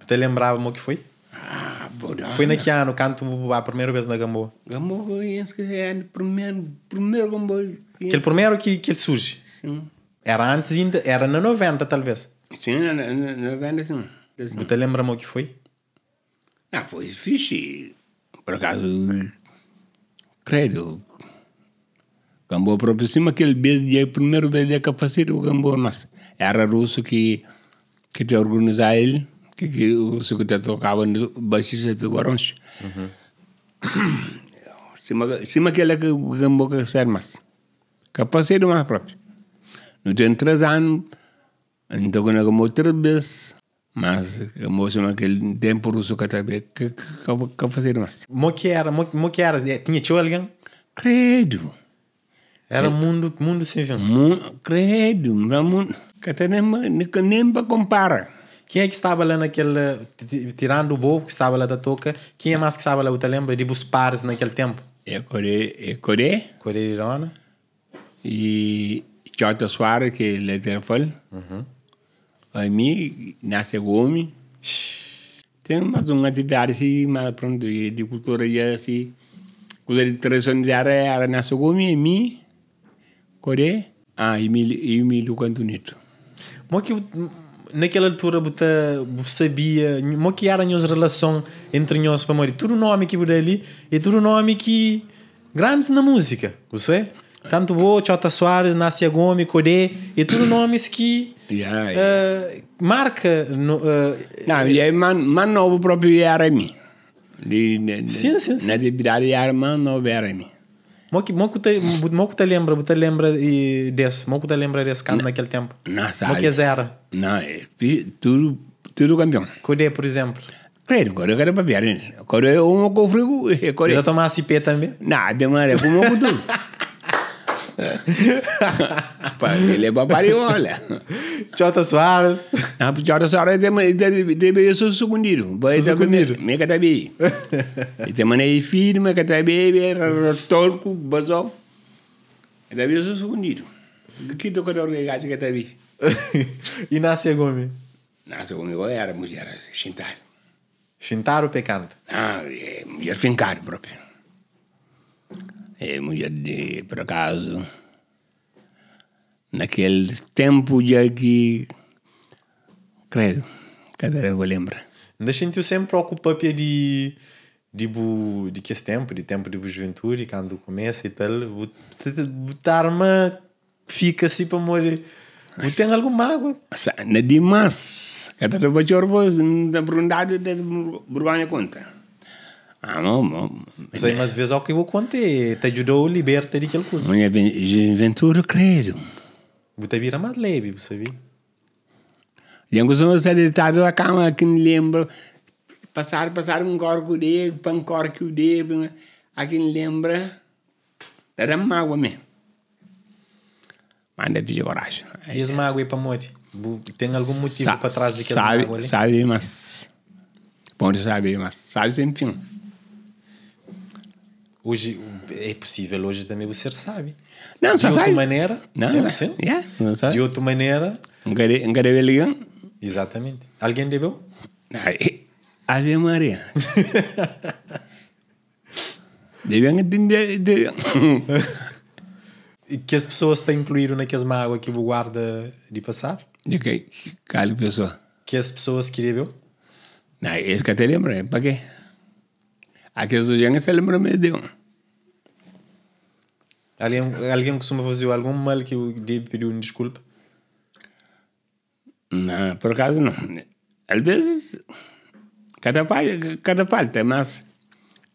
Te lembrava o que foi? Ah, bodana. Foi naquele ano, quando a primeira vez na Gamboa? Gamboa, eu esqueci, é o primeiro, primeiro Gamboa. Aquele é. primeiro que, que ele surge? Sim. Era antes ainda, era na 90 talvez. Sim, na, na, na 90 sim. sim. Você lembra-me o que foi? Ah, foi fixe. Por acaso, creio. Cambou para cima aquele mês é o primeiro mês de capacete, o gambô nossa, era russo que que te organizar ele, que, que o secretário tocava no baixista do Barões. Uhum. Cima, cima que ele é que Cambou que serve mas Capacete mais próprio entretanto, então quando eu outra vez, mas eu mostro naquele tempo russo que também que que fazer mais. Mo que era, mo que era, tinha tio alguém? Credo. Era eh, mundo mundo sem fim. credo, era mundo que até nem nem para comparar. Quem é que estava lá naquele tirando o bobo que estava lá da toca? Quem é mais que estava lá? Você lembra de buspares naquele tempo? É Coreia, é Coreia. Coreia Irona. E Jota Soares, que le telefone. Uhum. A mim, Nasce Gomes. Tem mais uma atividade assim, mas pronto, de cultura assim. coisa de tradição de área era Nasce Gomes, me Coré, ah, e me Lucas Antonito. Mas que naquela altura você sabia, como que era a nossa relação entre nós para morrer? Tudo o nome que por ali e tudo o nome que grandes na música, você é? Tanto o Chota Soares, Nácia Gomes, Coré, e tudo nomes que yeah, yeah. Uh, marca. uh, não, e é man, man novo próprio é Arami. sim, sim, sim. Na atividade era man novo é Arami. Moco te, moco lembra, te lembra e desse, moco te lembra desse caso naquele tempo. Não, sabe. Moco é zero. Não, é, tudo, tudo campeão. Coré, por exemplo. Credo, agora eu quero para beber. Agora eu vou com frio. Eu tomar a CP também. Não, demora, eu vou com tudo. Ele é olha. Jota Soares. Jota ah, Soares debe isso sugundiru. Sugundiru. me tabi. E tem maneira filho, mega tabi, tá torco, basov. Deve tá isso segundo. Que tocador legado que tabi. Tá e nasce Gomes? Nasce Gomes era mulher, Xintar ou pecado, Ah, é, mulher fincada próprio é mulher de, por acaso, naquele tempo já que, credo, cadê eu lembra? Ainda sentiu sempre ocupado de, bu de que esse tempo, de tempo de juventude, quando começa e tal, botar-me fica assim para morrer. Você tem alguma água? Não é demais. Cada vez que eu vou, não dá para não conta. Ah, não. Mas Sai mas vezes o que eu contei, te ajudou a libertar daquela coisa. Minha aventura, credo. Você vira mais leve, você viu? E alguns anos ele deitado na cama, que lembra lembro. Passar, passar um corco de, um corco de, aqui não lembra. Era mágoa mesmo. Mas deve de coragem. E as mágoas para morrer? Tem algum motivo para trás de que mágoa ali? Sabe, mas... Pode saber, mas sabe sempre. Sim. Hoje é possível, hoje também você sabe. Não, de outra maneira. Não, sim, sim. Yeah, não sabe. De outra maneira. Um garabeligan. Exatamente. Alguém bebeu? Eh, Ave Maria. Deviam entender. Que as pessoas estão incluíram naquelas mágoas que o guarda de passar? De que? Cale pessoa. Que as pessoas que bebeu? Não, é que até lembra, eh, para quê? Aqueles dias que se lembram me deu. Alguém, alguém costuma fazer algum mal que o Dave pedir um desculpa? Não, por acaso não. Às vezes, cada, cada tem, mas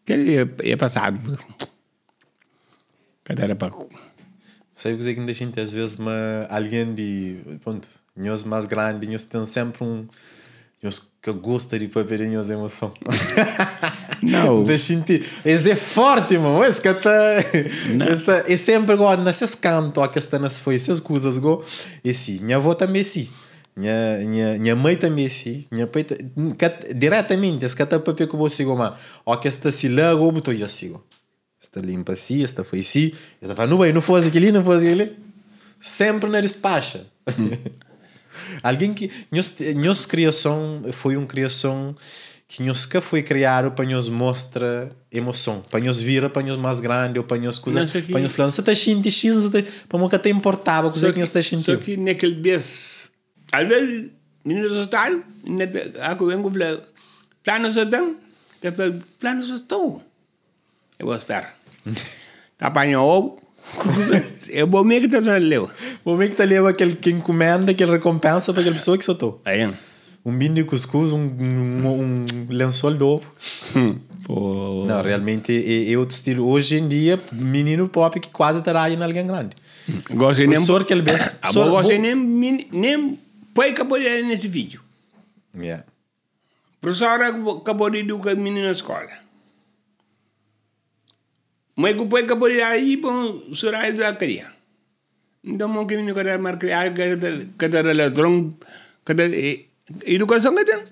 ele é, é passado. Cada era para. Sabe o que é que ainda gente às vezes uma, alguém de. Pronto, nós mais grande, nós tem sempre um. Nós que gosta de ver as emoção deixa Deixinti. Esse é forte, mano. Esse que está. Esta, é sempre agora, nesse canto, a questão nas foi, essas coisas, go. E sim, minha avó também assim. Minha, minha, minha mãe também assim. Minha pai. Diretamente, esse cata papel que eu vou seguir, mano. Ó, que esta se lá, eu botou já sigo. Esta limpa assim, esta foi assim. Esta fala, não bem, não fosse aquele, não fosse aquele. Sempre na despacha. Mm. Alguém que. Minha criação foi uma criação que nós que foi criar para nos mostra emoção, para nos virar para nos mais grande ou para coisa, para nos falar, você está sentindo isso, para nunca te importava coisa que, você está sentindo. Só que naquele mês, às vezes, no hospital, ah, eu venho falar, plano sotão, plano sotão, eu vou esperar. Tá Apanhou ovo, é bom meio que está leu. Bom meio que está leu aquele que encomenda, aquele recompensa para aquela pessoa que soltou. Aí, um bin de cuscuz, um, um, um lençol novo. Pô. Não, realmente é, é, outro estilo. Hoje em dia, menino pop que quase terá aí alguém grande. Gosto nem. Sor que ele bes. Sor gosto nem nem põe acabou nesse vídeo. Yeah. Professor acabou de educar menino na escola. Mas que põe acabou de aí bom surai da criança. Então, o que menino quer marcar cada cada ladrão era educação que tem.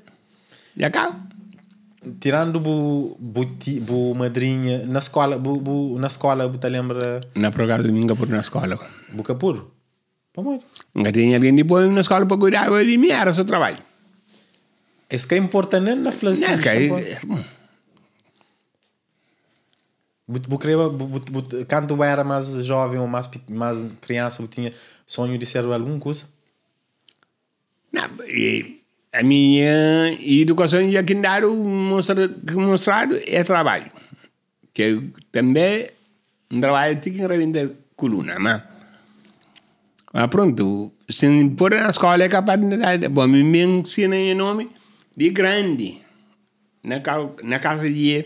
Já cá. Tirando bu, bu, bu madrinha, na escola, bu, bu, na escola, bu te lembra? Na programa de minha por na escola. Bu capuro? Pamoito. Nunca tinha alguém de bom na escola para cuidar ele mim, era o seu trabalho. Isso que é importante na flação. Não, que Bucreba, quando eu era mais jovem ou mais, mais criança, eu tinha sonho de ser alguma coisa? Não, e... A minha educação já que daram mostrado é trabalho, que também um trabalho tem que revender coluna, mas, né? ah, mas pronto, se for na escola é capaz de dar, bom, me ensina o nome de grande, na, na casa de,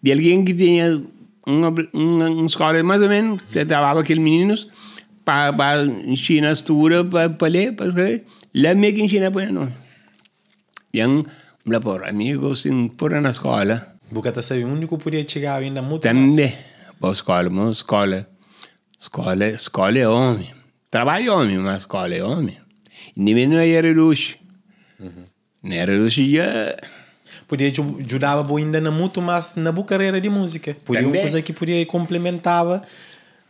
de alguém que tinha uma, uma, uma escola mais ou menos, que trabalhava aqueles meninos, para ensinar a estrutura, para ler, para escrever, lá meio que ensina a pôr nome bien la por amigos en por na escola. Porque você é o único podia chegar ainda muito Também. boa escola, uma escola. Escola, escola é homem. Trabalho é homem, mas escola é homem. Nem nem aí era luz. Uhum. Não era luz já... Podia ajudava ainda na muito mas na boa carreira de música. Podia Também. uma coisa que podia complementava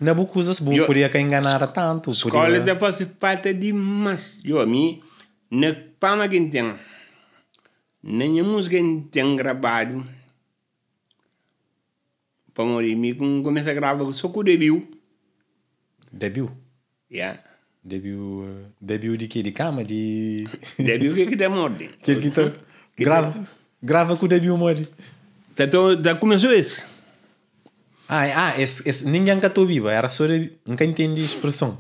na boa coisas podia é que enganara tanto. Escola podia... parte de demais. Eu a mim, não palma que entendo. Nenhum tem gravado. Para morrer, me comecei a gravar só com o debut. Debut? Yeah. Debut, eh, debut de que? De cama? De... Debut que que dá morte. Que que tá... Grava, grava com o debut morte. Então, já tá, começou esse? Ah, é, ah esse, esse, ninguém nunca estou viva, era só Nunca entendi a expressão.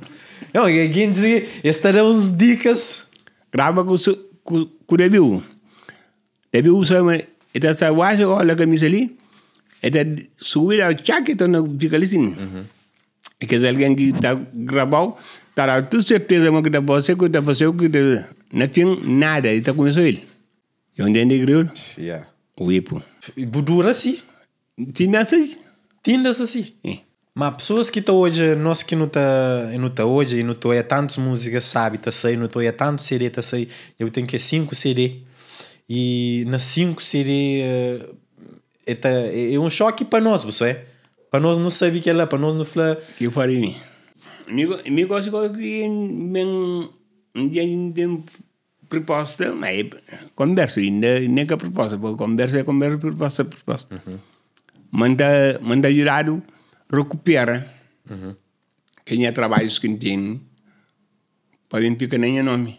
Não, alguém dizia, esse terá uns dicas. Grava com o debut. Devi usa ita sa waso o la camiseli, ita subir a chaqueta no fica ali sim. É que se alguém que está gravado, estará tu certeza que está você, que está você, que está... Não tinha nada, ele está começou ele. Eu entendi crioulo? Yeah. o pô. Budura sim. Tinda assim? Tinda assim. É. Mas pessoas que estão hoje, nós que não tá, não tá hoje, e não tô é tantas músicas, sabe, tá saindo, não tô é tanto CD, tá saindo, eu tenho que é 5 CD e na 5 seria eh, é, um choque para nós, você é? Para nós não sabia que era é para nós não falar. Que faria mim. Me gosto que bem um dia tem proposta, mas converso ainda nem que proposta, porque conversa é conversa, proposta é proposta. Uhum. Manda manda jurado recupera. Uhum. Quem é trabalhos que tem para mim fica nem nome,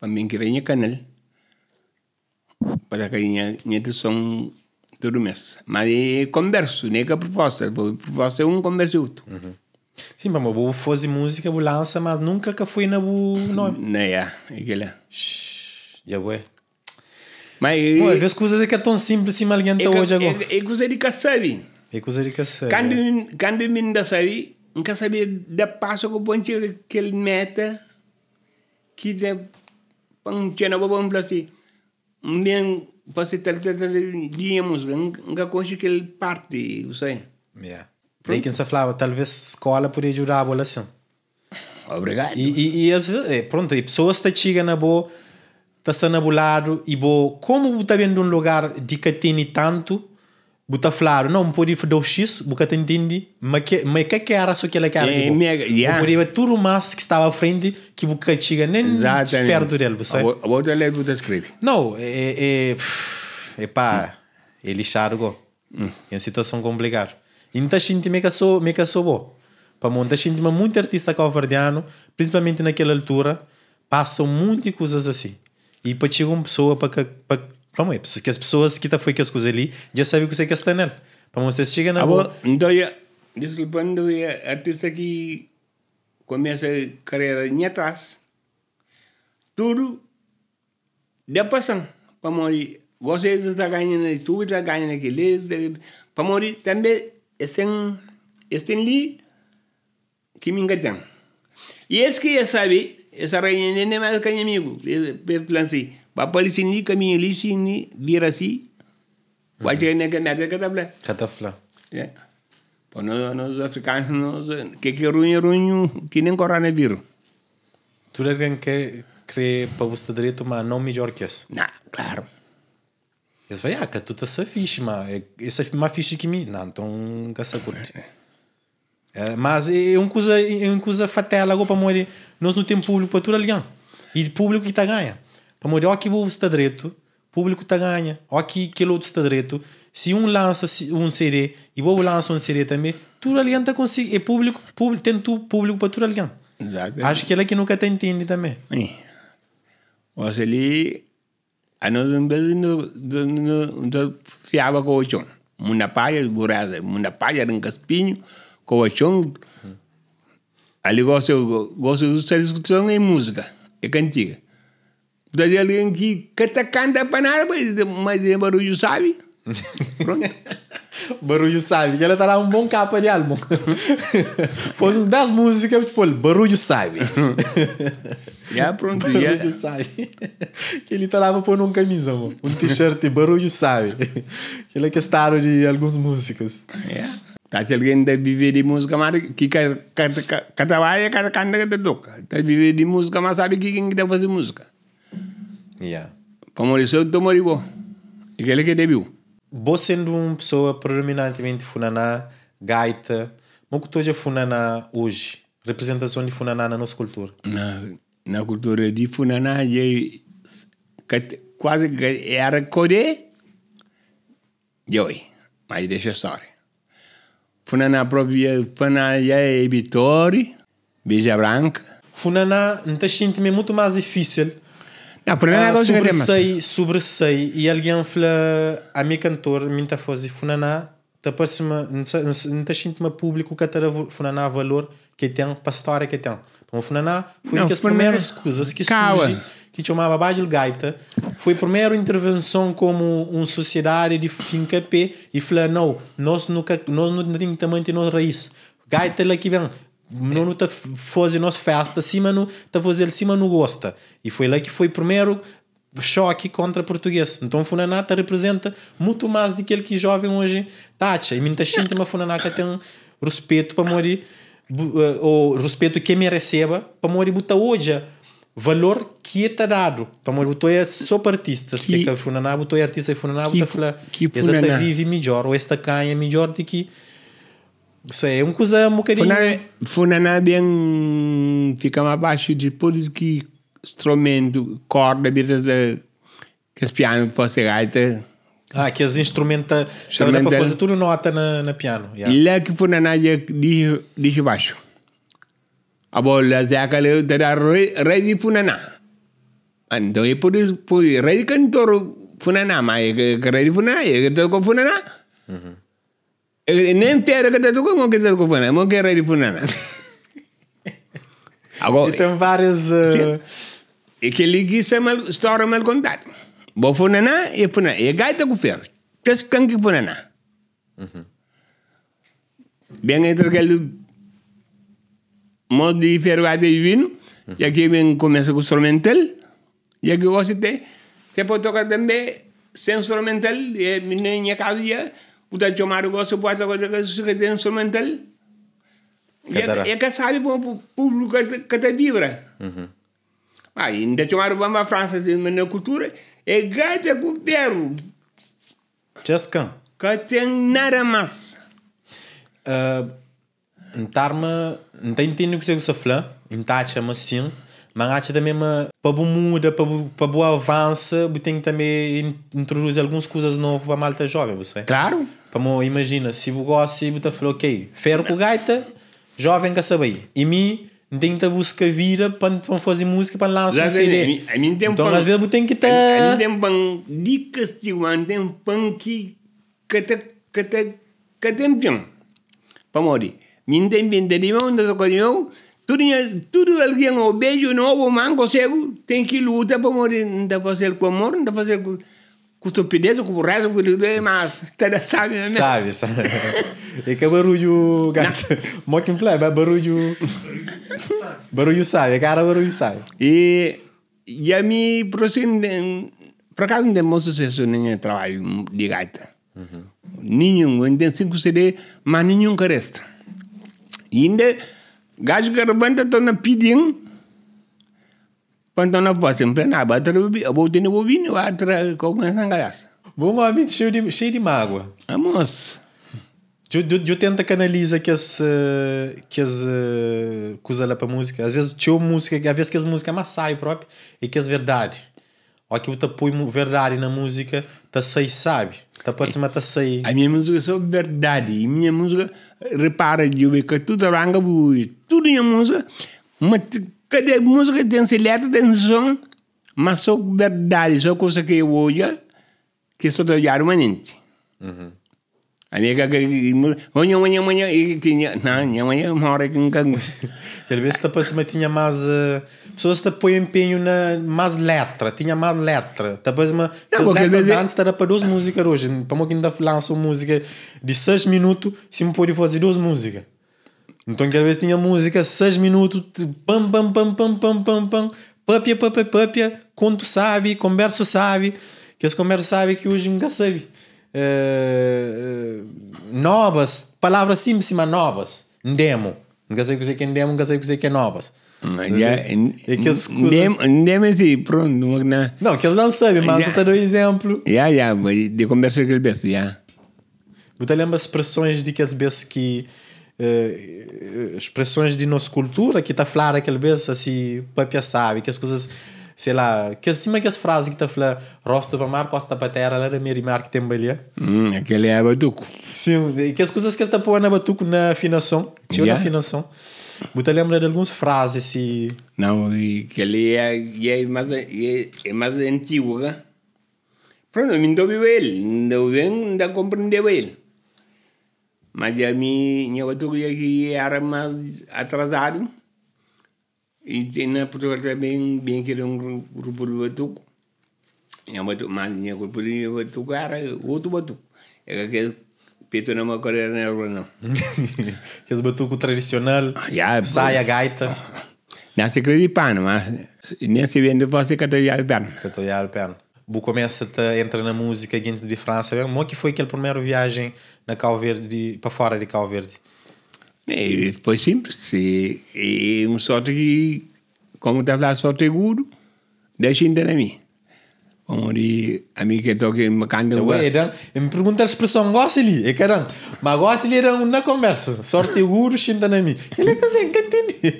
para mim que nem canal para que minha, minha educação todo mês. Mas é converso, é que a proposta. A proposta é um, converso e outro. Uhum. Sim, mas eu fazer música, eu lança, mas nunca que foi na bu nome. Não é, é que lá. É. Já foi. Mas... Pô, é às vezes coisas é que é tão simples, mas alguém está hoje agora. É coisa de que sabe. É coisa de que sabe. Quando, quando eu ainda sabe, nunca sabia da passo que o ponte que ele meta, que de... Pão, tchena, bobão, assim. Mien pasi tel tel tel liemos nga que kel parte usai. Yeah. Tem quem se falava, talvez escola podia jurar a bola assim. Obrigado. E, e, às é, pronto, e pessoas estão chegando na boa, estão sendo abuladas, e boa, como está vendo um lugar de que tem tanto, buta flaro não pode fazer o x buca te entende mas que mas que que era só que ela quer tipo yeah. podia ver tudo mais que estava à frente que buca chega nem perto dele você a outra lei buta escreve não é é é pá ele chargo é uma situação complicada então a gente meca só meca só bom para montar a gente muito artista calvardiano principalmente naquela altura passam muitas coisas assim e para chegar uma pessoa para para mim, porque as pessoas que tá foi que as coisas ali já sabem que você quer estar nela. Para vocês chega na ah, boa. Então, desculpando, artista que começa a carreira em atrás, tudo dá passando para morrer. Vocês estão tá ganhando tudo, está ganhando aqui. Tá- para morrer também, estão, estão ali que me engajam. E esse que já sabe, essa rainha nem é mais que amigo, pelo lance. Papa lisini kami lisini birasi. Wacha nega nega katafla. Katafla. Yeah. Pono nos africanos que que runho runho que nem coronavírus. Tu lembra que crê para você direito mas não melhor que esse? Não, claro. Eles vai ah, que tu tá se fixe, mas essa é uma fixe que me, não, então gasta curte. É, mas é uma coisa, é uma coisa fatal agora para morrer. Nós não temos público para tudo ali, e o público que está ganha. Vamos dizer, o aqui o estadreto, o público está ganha. Olha aqui aquele outro estadreto. Se um lança um CD e o outro lança um CD também, tudo ali está consigo. É público, público tem tudo público para tudo ali. Exato. Acho que ela é que nunca te entende também. Sim. Ou se ele... A nós não fiava com o chão. Muna palha, burada Muna palha, arranca espinho. Com o chão... Hum. Ali você gosto de discussão em é música, é cantiga. Daí alguém em que catacanda panara, mas é barulho sabe. Pronto. barulho sabe, que ela tá um bom capa de álbum. Fosse uns 10 músicas, tipo, barulho sabe. Já pronto, barulho sabe. Que ele tava tá por um camisão, um t-shirt, barulho sabe. Que ele é que estado é de alguns músicos. Yeah. É. Tá alguém da viver de música, mas que cada vai, cada canta, cada toca. Tá viver de música, mas sabe que quem quer fazer música. Yeah. Pamoreceu do moribo. Aquele é que é debiu. Você sendo uma pessoa predominantemente funaná, gaita, mas que hoje é funaná hoje? Representação de funaná na nossa cultura? Na, na cultura de funaná, é, quase era coré. E oi, mas deixa só. Funaná própria, funaná é vitória, beija branca. Funaná, não está sentindo muito mais difícil a primeira me nga gozë vetë mësë. e alguém falou a mi cantor, minta fozi funana, të përsëmë, në não te më publiku público que rëvë funaná valor, que tem história que tem. Então, Funaná foi não, é que as primeiras coisas que surge, que chamava Baile Gaita, foi a primeira intervenção como um sociedade de finca P e falou, não, nós nunca, nós não temos também nossa raiz. Gaita lá que vem, não está fazer nossa festa cima não está fazer cima não gosta e foi lá que foi primeiro choque contra português então Funanata representa muito mais do que ele que jovem hoje tacha e muita gente mas Funanata tem respeito para morir eh, ou respeito que me receba para morir, botar hoje valor que está dado para morir, botou é só para artistas que, que Funaná botou é artista e Funaná botou fala que Funaná vive melhor ou esta canha melhor do que é um cuzão um bocadinho. Funaná, é bem. fica abaixo de depois que instrumento, corda, birra da que piano fosse gaita. Ah, que as Instrumenta... Para fazer tudo nota na, na piano. Yeah. Lá que funaná diz, diz baixo. A bola é aquela ah, então que era rei de funaná. Então é por isso, por rei cantor funaná, mas rei de funaná, é que tocou funaná. Uhum nempeere ko tatu ko mo ke tatu ko fana mo que ready funana agora então várias uh... e que ligi se mal story mal contar bo funana e funana e gaita ku fer kes kan ki funana uhum. bem entre aquele modo de fervade de vinho mhm. e aqui vem começa com o sormentel e aqui você tem você pode tocar também sem sormentel e minha casa o da chamar o gosto pode agora de que se tem instrumental. é que sabe para o público que está vibra. Uhum. Ah, ainda chamar o bamba França de cultura é grande com o perro. Chesca. Que tem nada mais. Entar-me, uh, que ser entendo que você fala, entar-me assim, mas acho também uma para a muda, para boa avança, tem também introduzir algumas coisas novas para a malta jovem, você Claro. Pamo, imagina, se o gosto, botar falou, ok, ferro com gaita, jovem que sabe. E mim, não tenta buscar vira para fazer música para lançar um CD. A mim tem Então, às vezes, eu tenho que estar. A mim tem um dicas de um, tem um pão que. que até. que até. que até um pão. Pamo, mim tem pinterimão, não sou corinhão. Tudo, tudo alguém, o beijo novo, mango cego, tem que lutar para morrer. Não está fazendo com amor, não está fazendo com cu stupidez, cu ureză, cu é ma, tădea tá sabi, ne? Né? Sabi, sabi. E că é bărugiu, gata, é mocking fly, bă, bărugiu... barulho sabi, e cara barulho sabi. E... E mi prosim de... Por acaso não tem muito sucesso no trabalho de gaita. Uhum. Nenhum, ainda cinco CD, mas nenhum que resta. E ainda, gajo que arrebenta, estão na pedindo, Pantano posso, em plena aba, vou ter bobina, vou atrás com uma sangalaça. Bom homem cheio de, cheio de mágoa. Vamos. Eu tento canalizar que as que as uh, coisa lá para música. Às vezes tio música, às vezes que as músicas amassai próprio e que as verdade. Ou que eu te põe verdade na música, tá sei sabe. Tá próxima tá sei. A minha música é só verdade. e minha música repara de ver que tudo arranca tudo minha música, mas de música tem se letra, tem som, mas só verdade, só coisa que eu olho, que só trabalho manente. a minha que onha onha onha e tinha não onha uma hora que nunca às vezes depois também tinha mais eh, pessoas que põem empenho na mais letra tinha mais letra depois uma as letras antes era para duas músicas hoje para mim ainda uma música de seis minutos se me pode fazer duas músicas então quer ver tinha música, 6 minutos, pam, pam, pam, pam, pam, pam, pam, papia, papia, papia, conto sabe, converso sabe, que esse converso sabe que hoje nunca sabe. Uh, eh, eh, novas, palavras simples, mas novas. demo Nunca sei o que é, é demo nunca sei o que é, é novas. É ndemo é assim, pronto. Não, que ele não sabe, mas yeah. está um exemplo. Yeah, yeah, de conversa que ele pensa, yeah. Você lembra expressões de que as vezes que uh, expressões de nossa cultura que está a falar aquele vez assim, papia sabe, que as coisas, sei lá, que acima que as frases que está a falar rosto para mar, costa para terra, lá minha mirimar que tem ali. Hum, aquele é batuco. Sim, que as coisas que está pôr na batuco na afinação, tinha yeah. na afinação. Você lembra de algumas frases assim? Não, e que ele é, é, mais, é, é mais antigo, né? Pronto, não viu ele, não, não compreendeu ele mas a minha categoria que era mais atrasado e tinha Portugal também bem que era um grupo de batuco mas minha grupo de batuco era outro batuco era aquele Pito não me correr na rua não aqueles batuco tradicional yeah, saia gaita não se pano mas nem se vende você a perna catoiar perna bu começa a entrar na música de França como é que foi aquela primeira viagem na Cabo Verde para fora de Calverde Verde e é, foi simples e, e um sorte que como está lá sorte seguro deixa ainda na mim como de amiga toca em candel eu me pergunta a expressão gosli é caramba mas gosli era na conversa sorte seguro ainda na mim que ele é que entendi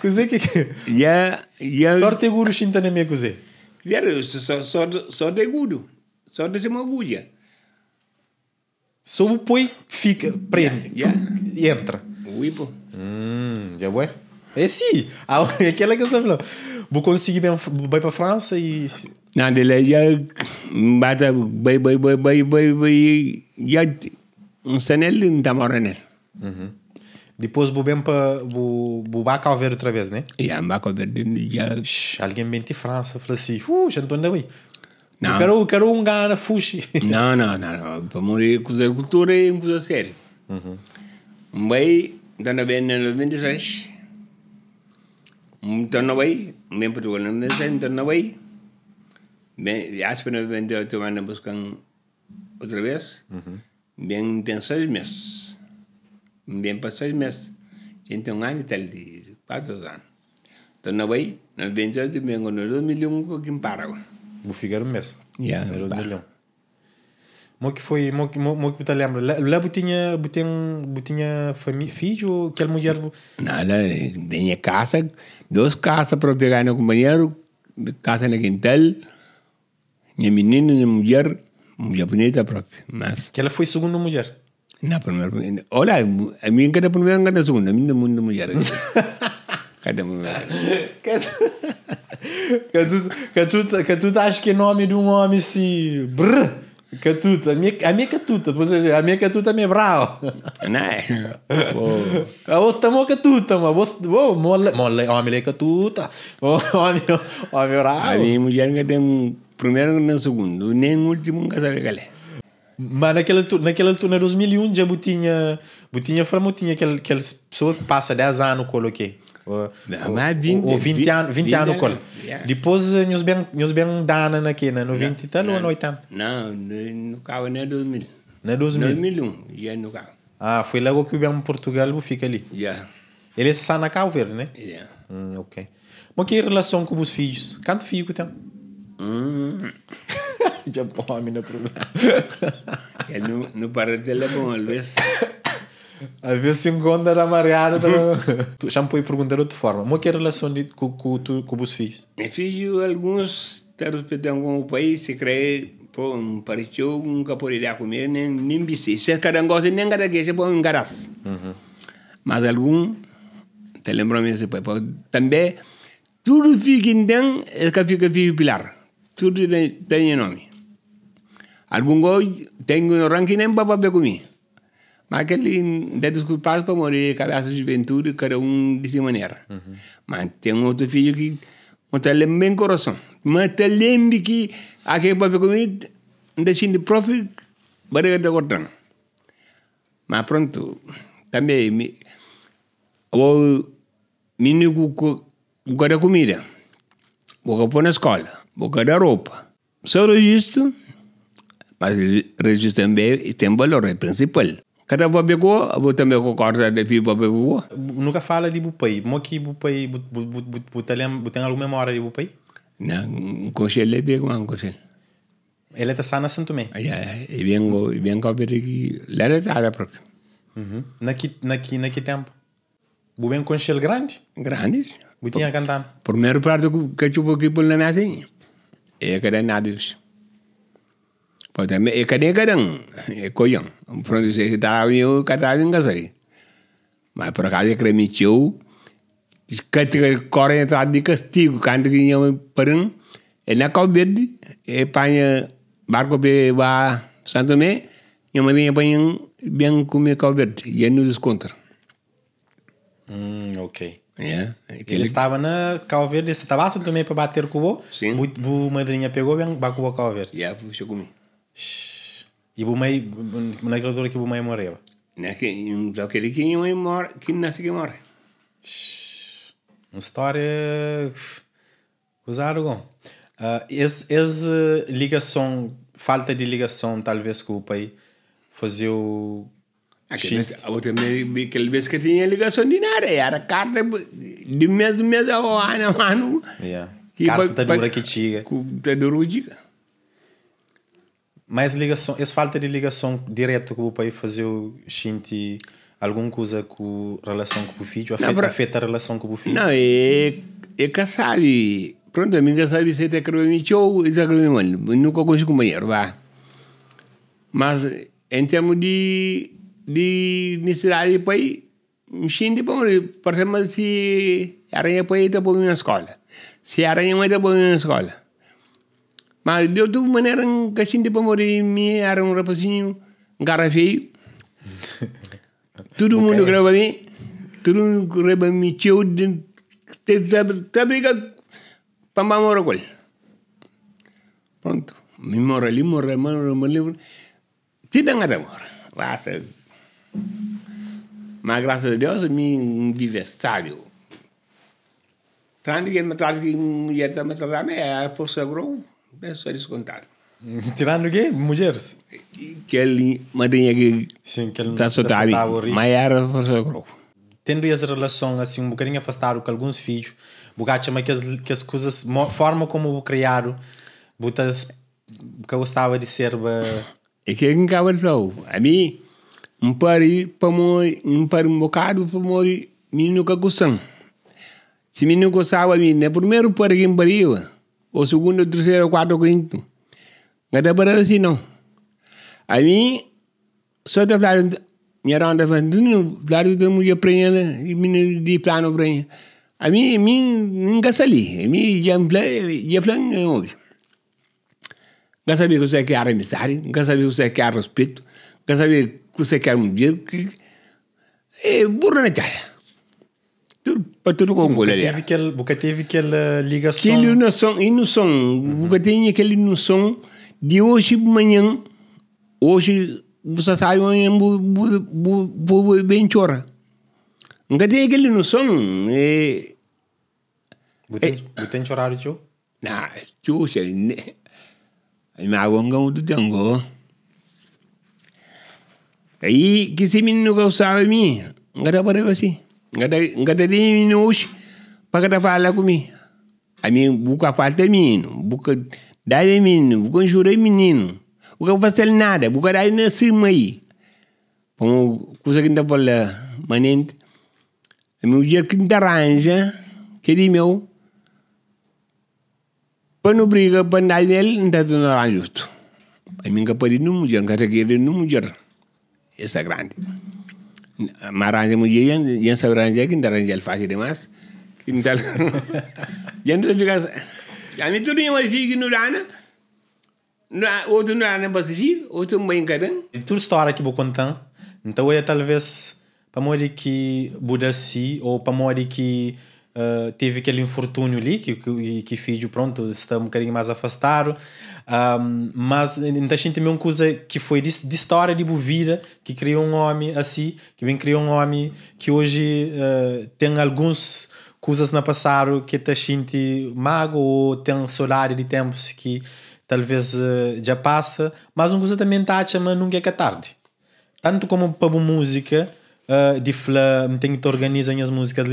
Cozê que que? Yeah, é yeah. É, sorte guru xinta na minha cozê. Claro, só, só, só de gudo, só de uma agulha. Só o põe, fica, prende, yeah, yeah. e entra. Ui, pô. Hum, já é? É sim, aquela é que você falou. Vou conseguir bem, vai para a França e. Não, ele é, já. Bata, vai, vai, vai, vai, vai, vai. Já. Um sanel, um tamoranel. Uhum. Depois bem para bubar ao ver outra vez, né? E yeah, ao ver Alguém mente França, fala assim, uh, já não ali. Não. Quero, quero um cara fuxi. Não, não, não, não. Para morrer com a cultura é uma coisa séria. Um bem, dando bem na 96. Um torno bem, bem Portugal na 96, um torno bem. Bem, acho que na 98 eu ando buscando outra vez. Bem, tem seis meses bien para seis meses. Gente, un año tal de cuatro años. Entonces, no voy, no vengo, vengo, no dos milhões que quem para. Vou ficar um mês. Yeah, não um milhão. Mo que foi, mo que, mo, mo que te lembra, lá, você tinha, tinha, tinha família, filho, aquela mulher? Eh, não, ela tinha casa, duas casas para pegar no companheiro, casa na quintal, minha menina, minha mulher, mulher bonita própria, mas... Que ela foi segunda mulher? Na primeira. Olha, a minha cada primeira, a segunda. A minha mundo mulher. Cada mulher. Catuta, acho que é nome de um homem assim. Brr. Catuta, a minha, a minha catuta, você a minha catuta é minha brau. Não é? A você também tá catuta, mas você, oh, mole, mole, homem é catuta, homem, homem brau. A minha mulher não tem primeiro, nem segundo, nem último, não sabe o é. Mas naquela, naquela altura, é em 2001, já botinha, botinha forma, tinha aquela, aquela pessoa que passa 10 anos com o quê? Ou, não, ou, 20, ou 20, 20 anos, 20 com Depois, eh, nos bem, nos bem dana né, naquele, né? no 20 tal ou no 80? Não, no carro não é 2000. Não 2000? É 2001, já é no Ah, foi logo que o bem Portugal fica ali? Yeah. Ele é sana Cabo Verde, né? Yeah. Hum, ok. Mas que relação com os filhos? Quanto filho que tem? Hum. Yo puedo a mí no problema. no, no para telemão, às vezes. Às vezes se encontra a marear. tu já me pode perguntar de outra forma. Como é que é a relação de, com, com, tu, com os filhos? Meus filhos, alguns, está respeitando algum país, se crê, pô, um parecido, nunca poderia comer, nem, nem bici. Se é carangosa, nem nada pô, um garas. Uhum. Mas algum, te lembro-me, também, tudo fica então, é que fica vivo pilar tudo tem nome. Algum gol tem um ranking nem para ver comigo. Mas aquele dá desculpas para morrer, cabeça de juventude, cada um de sua maneira. Uhum. Mas tem um outro filho que não está lembrando bem coração. Mas está lembrando que aquele para ver comigo, deixando próprio, barriga da gordana. Mas pronto, também me, o menino que guarda comida, vou pôr na escola boca roupa. Seu registro, mas registro também tem valor, é principal. Cada vez que eu também concordo de para viva. Nunca fala de bupai. Mo que bupai, tem alguma memória de bupai? Não, conselho é bem conselho. Ele está é sana Santo Tomé? Ah, é, é, e vengo, e vengo a ver uhum. que lá é área própria. Uhum. Naqui, naqui, naqui tempo? Bubem conselho grande? Grande. tinha cantado Primeiro prato que eu tive que pôr na minha senha. Ekeden adus. Pwede me ekede ekeden, ekoyan. Pronto, se que tava vindo, o cara engasei. Mas por acaso é cremitiu, que correm atrás de castigo, quando tinha um perão, é na calverde, é panha barco para Santo Me. e uma linha panha bem comer calverde, e é no desconto. Hum, ok. Yeah, é, aquele... Ele estava na Calverde, estava a também é para bater com o Sim. O, o madrinha pegou bem, bateu a Calverde. Yeah, chegou comigo. E o meu naquela altura que o meio morreu. é que o meio morre, que nasce que é assim morre. Uma história. Usar uh, ah, esse, esse ligação, falta de ligação, talvez, com o pai, fazia o Aquele ah, mês, outro mês, aquele mês que tinha ligação de nada, era carta de mês em mês, ao ano, ano. Yeah. Que carta ba, dura que tinha. Tá dura Mas ligação, essa falta de ligação direta que o pai o gente, alguma coisa com relação com o filho, afeta, não, afeta a relação com o filho? Não, é, é que sabe, pronto, a minha sabe se até que eu me tchau, exatamente, nunca consigo banheiro, vá. Mas, em termos de di nisirari pai para pamuri por exemplo se aranha pai te pôr na escola si aranha mãe te pôr na escola mas de outra maneira que para pamuri me era um rapazinho cara todo mundo grava mim todo mundo grava me tio de te te briga pamba morocol pronto me mora ali mora mora mora tida ngada mora vá ser mas graças a Deus, é meu aniversário. Tanto que me trata que mulher também me me é por seguro, é só descontado. Tirando o quê? Mulheres? Que ele mantinha que. Sim, que ele está sotabi. Tá mas era por seguro. Tendo essa relação assim, um bocadinho afastado com alguns filhos, bocado chama que as, que as coisas, forma como o criado, botas que gostava de ser. É que é eu não de falar. A mim mpari pamoi mpari mbokadu pamoi minu ka gustan se minu gostava mi ne primeiro pari que mpari o segundo terceiro quarto quinto ngada para assim não a mim só te falar minha ronda vendendo falar de mulher prenha e minu de plano prenha a mim mim nunca sali a mim já falei já falei óbvio Nunca sabia o que é que era amizade, nunca sabia o que é que era respeito, nunca sabia você quer um dia que é burra na para Tudo com mulher. Teve aquela, porque teve aquela ligação. Aquele não são, e não são, uhum. porque tem aquele noção de hoje manhã, hoje você sai amanhã vou bem chora. Nunca tem aquele não são. É, Buten chorar, tio? Não, tio, mas vamos ganhar o do tango. Aí que se menino gostava de mim, não dá para você. Engada de meninos para falar comigo. A mim, buca falta menino, buca dá de menino, buca jura menino. o que Buca fazer nada, buca dá na cima aí. Como coisa que ainda fala, manente. A mim, o dia que ainda arranja, querido meu, para não brigar, para não dar nele, não está dando arranjo. A mim, que pariu, não mulher, não que dizer, não mulher. É grande. Maranje mu yen yen sa grande que ndaranje al fashi de mas. Kintal. Yen do figa yani tudu yen wai figi outro não era basici, outro bem cabem. E tu história que vou contar. Então é talvez para mori que budasi ou para mori que Uh, aquele infortúnio ali que que, que filho pronto está um bocadinho mais afastado um, ah, mas então a gente uma coisa que foi de, de, história de tipo, Bovira que criou um homem assim que bem criou um homem que hoje uh, tem alguns coisas na passado que a gente mago ou tem solário de tempos que talvez uh, já passa mas um coisa também tá chama nunca é que é tarde tanto como para a música Uh, flam tem que organizar as músicas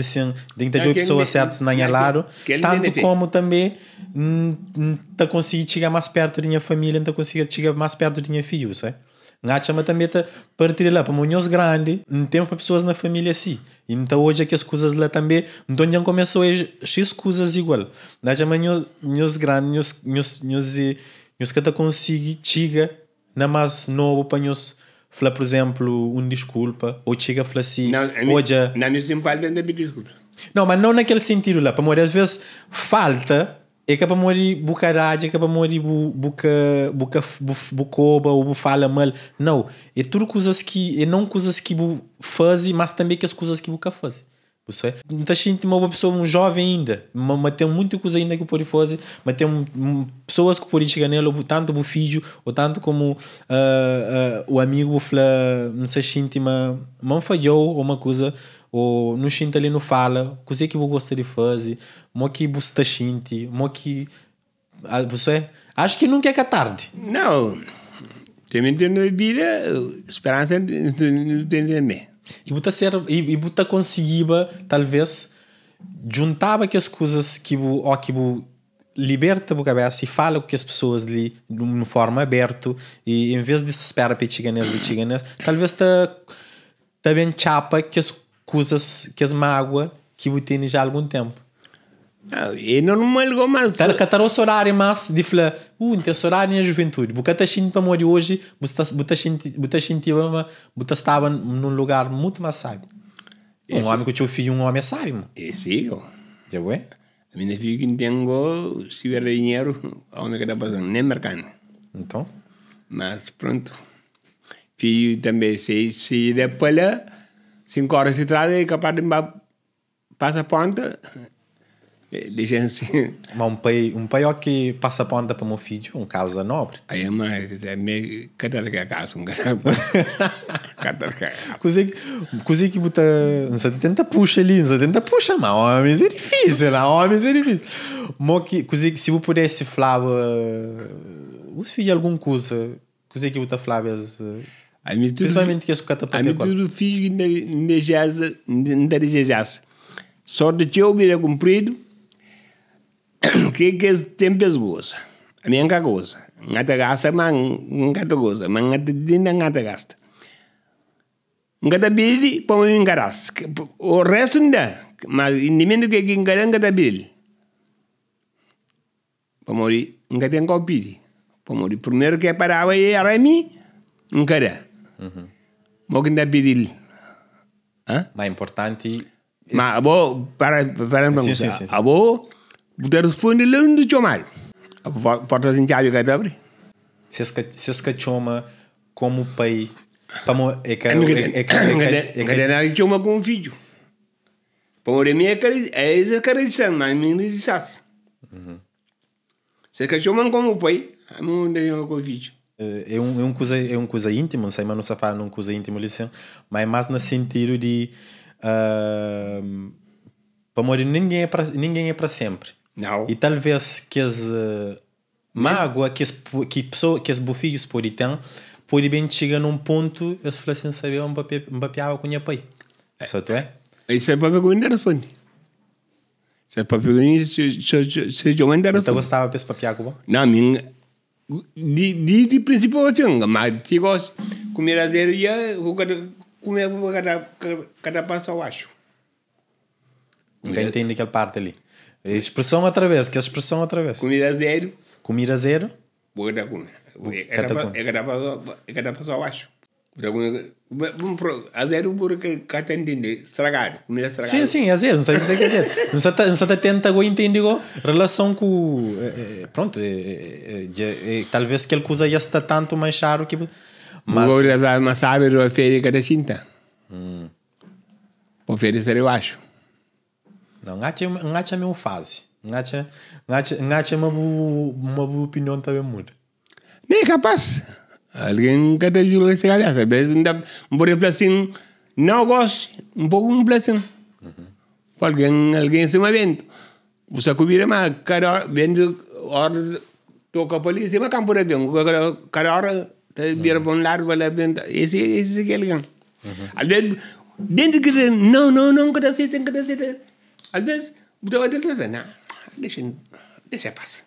tem que ter pessoas é assim, certas é na minha lado é tanto como também tá conseguir chegar mais perto da minha família tá conseguir chegar mais perto da minha filha sabe Ngacha chama também tá partir lá para munhos grande não tem para pessoas na família assim então hoje aqui as coisas lá também então já começou as coisas igual Ngacha mas munhos grande munhos munhos munhos que tá conseguir chegar na mais novo para munhos falar, por exemplo, um desculpa, ou chega a falar assim, não, hoje... Não, não, desculpa. Não, mas não naquele sentido lá, para morrer, às vezes falta, é que para morrer bucarade, é que para morrer buca, é é buca, bucoba ou fala mal. Não, é tudo coisas que, é não coisas que bu faz, mas também que as coisas que buca faz. Muita gente, uma pessoa, um jovem ainda, mas tem muita coisa ainda que pode fazer, mas tem pessoas que podem chegar nele, tanto o filho, ou tanto como uh, uh, o amigo, fala, não se sente uma, não falhou ou uma coisa, ou não sente ali, não fala, coisa que eu gosto de fazer, mo que você sente, mo que. Você acho que nunca é que tarde. Não, também tem vida, esperança não tem mim e buta ser e, e buta conseguiba talvez juntava que as coisas que bu, que bu liberta a cabeça e fala com que as pessoas lhe de uma forma aberta e em vez de se esperar para chiganês, tiganês talvez tá também chapa que as coisas que as mágoa que bu tem já há algum tempo. E nu mă mas... Dar că taro sorare mas difle, u, inte horário na juventude. Bucata și pe mori hoje, buta și buta și tiva, buta estava num lugar muito mais sábio. Um homem que tinha filho, um homem sábio. E sim. Já vê? A minha filha que entendo, se vier dinheiro, a que está passando, nem mercado. Então? Mas pronto. Filho também, se, se depois, cinco horas se traz, é capaz de passar a ponta, é, deci assim... mas um pai, um pai que passa ponta per mio figlio, un caso nobre. Aí, é mais é meio é caso, um catarca Così, caso. que butta, non uns tenta puxa ali, uns 70 tenta puxa, mas homem, é difícil, na né? homem, é difícil. Mo que, se eu pudesse falar, uh, se fiz alguma coisa, così que butta flávia uh, principalmente que é o catapulta. A mim tudo fiz, não era Só de teu, me é cumprido, que é que é tempes goza? A minha goza. Ngata gasta man ngata goza, man ngata dinda ngata gasta. Ngata bili pomo ngaras. O resto ainda, mas inimendo que é que ngata ngata bili. Pomori ngata ngau bili. Pomori primeiro que parava e era mi ngata. Uhum. Moginda bili. Hã? Mais importante. Mas, abo, para, para, para, para, Budarspuniland Chomal. Portas em Chávio Gadabri. Sescachoma, como pai. Pamo, é que é Choma com vídeo. Pamore minha é essa caracterização, mas minha desastre. Sescachoma como pai, a minha com vídeo. É um, é um coisa é um coisa íntimo, não sei, mas não se fala num coisa íntimo, mas mais no sentido de. Uh, para morrer ninguém é para ninguém é para sempre não. E talvez que as eh, mágoa que as, que, pessoa, que as bufilhos podem ter, pode bem chegar num ponto, eles falam assim, saber um papiava com o meu pai. É. Só tu é? Isso é para ver como ainda Isso é então para ver como ainda responde. Então gostava desse papiava? Não, minha... De, de, de princípio eu tinha, mas se gosto comer a zero, eu comer cada, cada, cada passo eu acho. Não entendi aquela parte ali. É expressão através, que é expressão através. Comida zero. Comida zero. Boa da cuna. É cada é pessoa é abaixo. A zero porque cá tem entender. Estragado. Comida estragada. Sim, sim, a zero. Não sei o que é zero. Não se tenta agora entender relação com. Pronto, talvez que ele usa já está tanto mais caro que. Mas. Vou olhar, mas sabe, oferece cada cinta. Hum. Oferecer eu acho. Não, não ngacha é uma fase. não ngacha, ngacha é uma, uma opinião também muda. Nem é capaz. Alguém que te julga essa cabeça. Às vezes, um pouco de assim, não gosto, um pouco um blessing. Alguém, alguém se movendo. Você cubira, uma cada hora, vendo horas, toca a polícia, mas campo de avião. Cada hora, vira para um lado, vai lá, esse, esse que é alguém. Às vezes, dentro que não, não, não, que está assim, que está assim, às vezes, você vai dizer, não, deixa, deixa passar.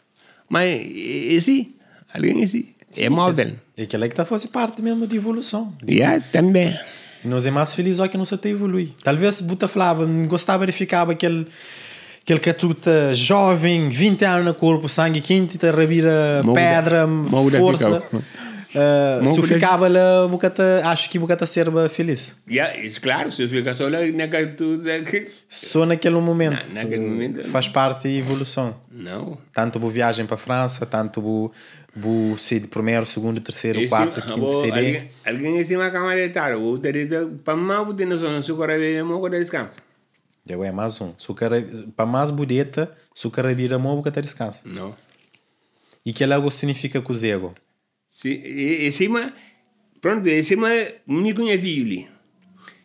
Mas esse, alguém esse, é móvel. E que é que tá fazendo parte mesmo de evolução. Yeah, também. E nós é mais feliz só que não se te evolui. Talvez Buta falava, gostava de ficar aquele aquele catuta jovem, 20 anos no corpo, sangue quente, te rabira pedra, força. Uh, ah, sufficava-lhe mucata, acho que mucata serba feliz. Yeah, claro, se eu ficasse olha tudo é Só naquele momento. Na, naquele momento faz parte da evolução. Não. Tanto boa viagem para a França, tanto boa bu sede primeiro, segundo, terceiro, Esse, quarto, quinto CD. Alguém, em cima da câmara de tarde, o terita, para mais budeta, não sou, se o cara vira mão, eu descanso. Já é mais um. Para mais budeta, se o cara vira mão, eu descanso. Não. E que é algo significa com o zego? Se, e se esse pronto, se esse me conheci ele.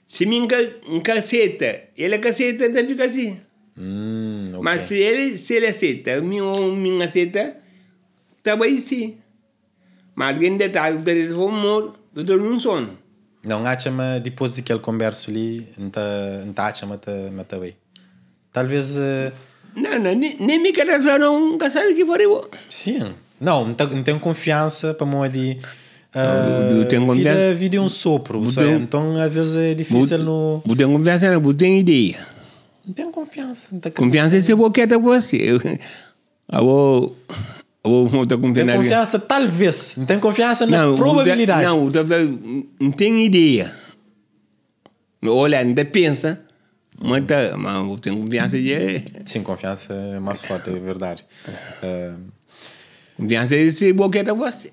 Se me encaceta, ele acaceta, então fica assim. Hum, okay. Mas se ele, se ele aceita, é me, me aceita, estava aí sim. Mas alguém da o telefone morre, eu dormi um sono. Não, acha-me, depois daquele converso ali, não acha-me também. Talvez... Não, não, nem, nem me quer não, não sabe que foi eu. Sim. Não, não tenho confiança para mim ali. Uh, tem ah, vida, vida é um sopro, sabe? Então às vezes é difícil no. Não tenho confiança, não tenho ideia. Não tenho confiança. Não confiança é se eu vou quieto com você. Assim. Eu vou. Eu vou ter confiança. confiança, talvez. Não tem confiança na não, probabilidade. Não, não tem ideia. Olha, ainda pensa. Muita, mas tem confiança de. Sim, confiança é mais forte, é verdade. Uh, Vinha ser esse boquete a você.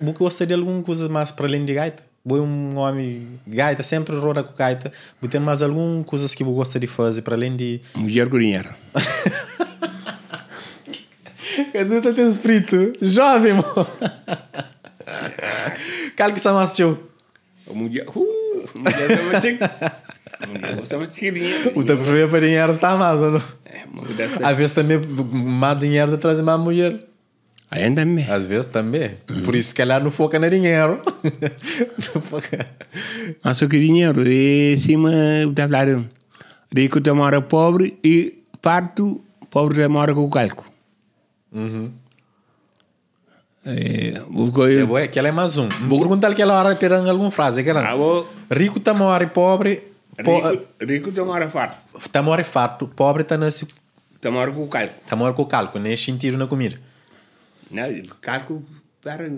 Você gostaria de alguma coisa mais para além de gaita? Você um homem gaita, sempre roda com gaita. Você tem mais alguma coisa que você gosta de fazer para além de... Mulher com dinheiro. cadê o teu espírito jovem, mano. Qual que está mais teu? Mulher... Uh, mulher o teu problema para dinheiro está mais, ou não? É, Às vezes também mais dinheiro traz mais mulher. Ainda é mesmo Às vezes também. Uhum. Por isso que ela não foca no dinheiro. não foca. Mas o que dinheiro? E cima da salário. Rico demora pobre e parto, pobre demora com o calco. Uhum. É, porque... É, que, que ela é mais um. Vou perguntar aquela hora terão alguma frase. Aquela. Ah, vou... Rico demora pobre. Po... Rico, rico demora farto. Demora farto. Pobre tá nesse... Demora com o calco. Demora com o calco. nem sentido na comida. Ne, né? kako per...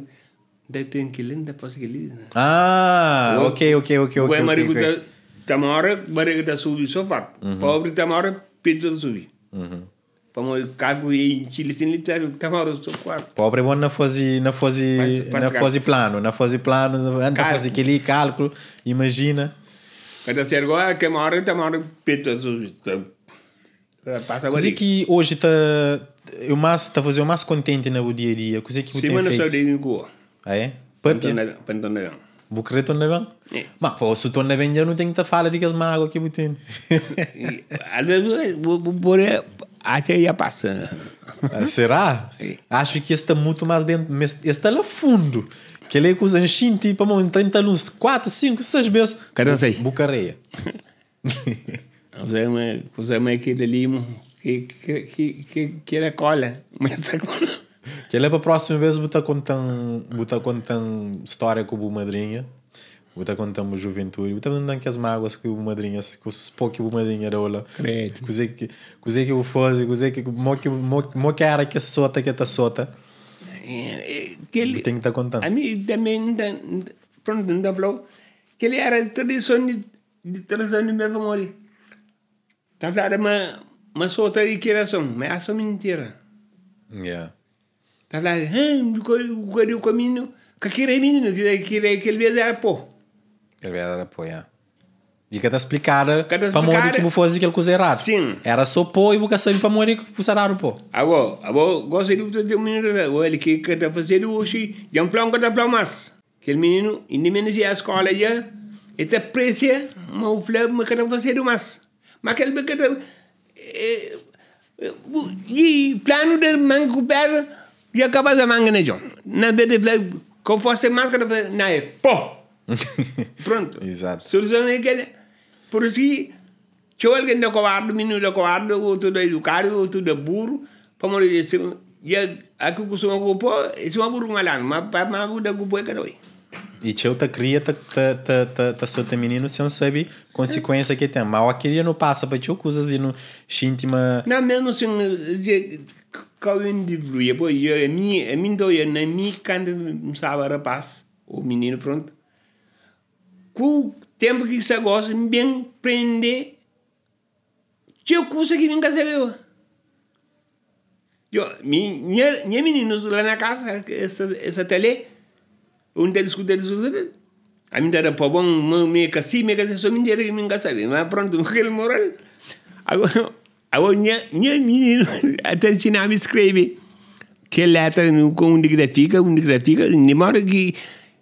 Bet inkilinda pasigilina. Ah, ok, ok, ok. okay, okay, okay. Tamora, barigda suvi sofá. Uhum. Pobre Tamora, pizza suvi. Uhum. Pamo cago e chile sin literal, Tamora sofá. Pobre bom na fosse na fosse na fosse plano, na fosse plano, anda fosse aquele cálculo, imagina. Cada sergo a que mora Tamora pizza suvi. Passa agora. É que hoje tá eu mas está a mais contente no dia a dia. Coisa que eu tenho feito. Sim, mas não sei Ah, é? Pâmpia? Então. Pâmpia. Vou querer bem? É. Mas pô, se tornar bem, eu não tenho que falar de que as mágoas que eu tenho. Às vezes, vou poder... Eh, acho que ia passando. Ah, será? É. Acho que está é muito mais dentro. Está lá fundo. Que ele é com usa enchim, tipo, mano, tenta uns 4, 5, 6 vezes. Cadê você? Bucareia. Você é aquele ali, mano que, que, que, que ele é colha. Que ele é para a próxima vez botar contando botar contando história com o bumadrinha Botar contamos juventude. Botar contando que as mágoas com o bumadrinha com o pouco que o Madrinha era olha. Credo. Cozê que, cozê que o fosse, cozê que mo que mo mo que era que a é sota que é tá sota. Que ele tem que estar tá contando. A mim também pronto, não falou que ele era tradição de tradição de memória. Tá falando, mas mas man ah, so que era só, mas me aso mentira yeah ta la hem o caminho? ko aquele menino que que que ele veio dar pô ele veio dar pô yeah e cada explicada para morrer que fosse aquele coisa errado. Sim. Era só pô e boca sabe para morrer que fosse errado pô. Agora, agora gosto de ter um menino, ele que cada tá fazer hoje, de um plano cada tá plano mais. Aquele menino, independente da escola já, ele aprecia, mas o flávio tá mas cada fazer mais. Mas aquele cada یه پلانو در من بر یا کبا زمان نجون نه vede con fosse macchina نه po pronto esatto soluzione che per sì c'è qualche no covardo minu lo covardo o tu dai lucari o tu da burro come lo dice io a cucusuma cupo e siamo burro malan ma ma da cupo e che noi e teuta cria ta, ta, ta, ta, sou te menino sem sabe consequência que tem. Mas aquele não passa para teu assim, assim, assim, coisas e não xintima... Não, menos sem... Qual é o indivíduo? Eu, a mim, a mim dói, na mim, quando me sabe rapaz, o menino, pronto. Com o tempo que você gosta, me bem prender, teu coisas que cá saber Eu, minha, minha menina lá na casa, essa, essa tele unde discută rezultatele. Amintarea pe bun, mă, mie ca si, mie ca se somindere, mie ca sabe. Mai pronto, mă, el moral. Acolo, acolo, nia, nia, até cine am escreve. Que lata, com unde grafica, unde grafica, nimora que,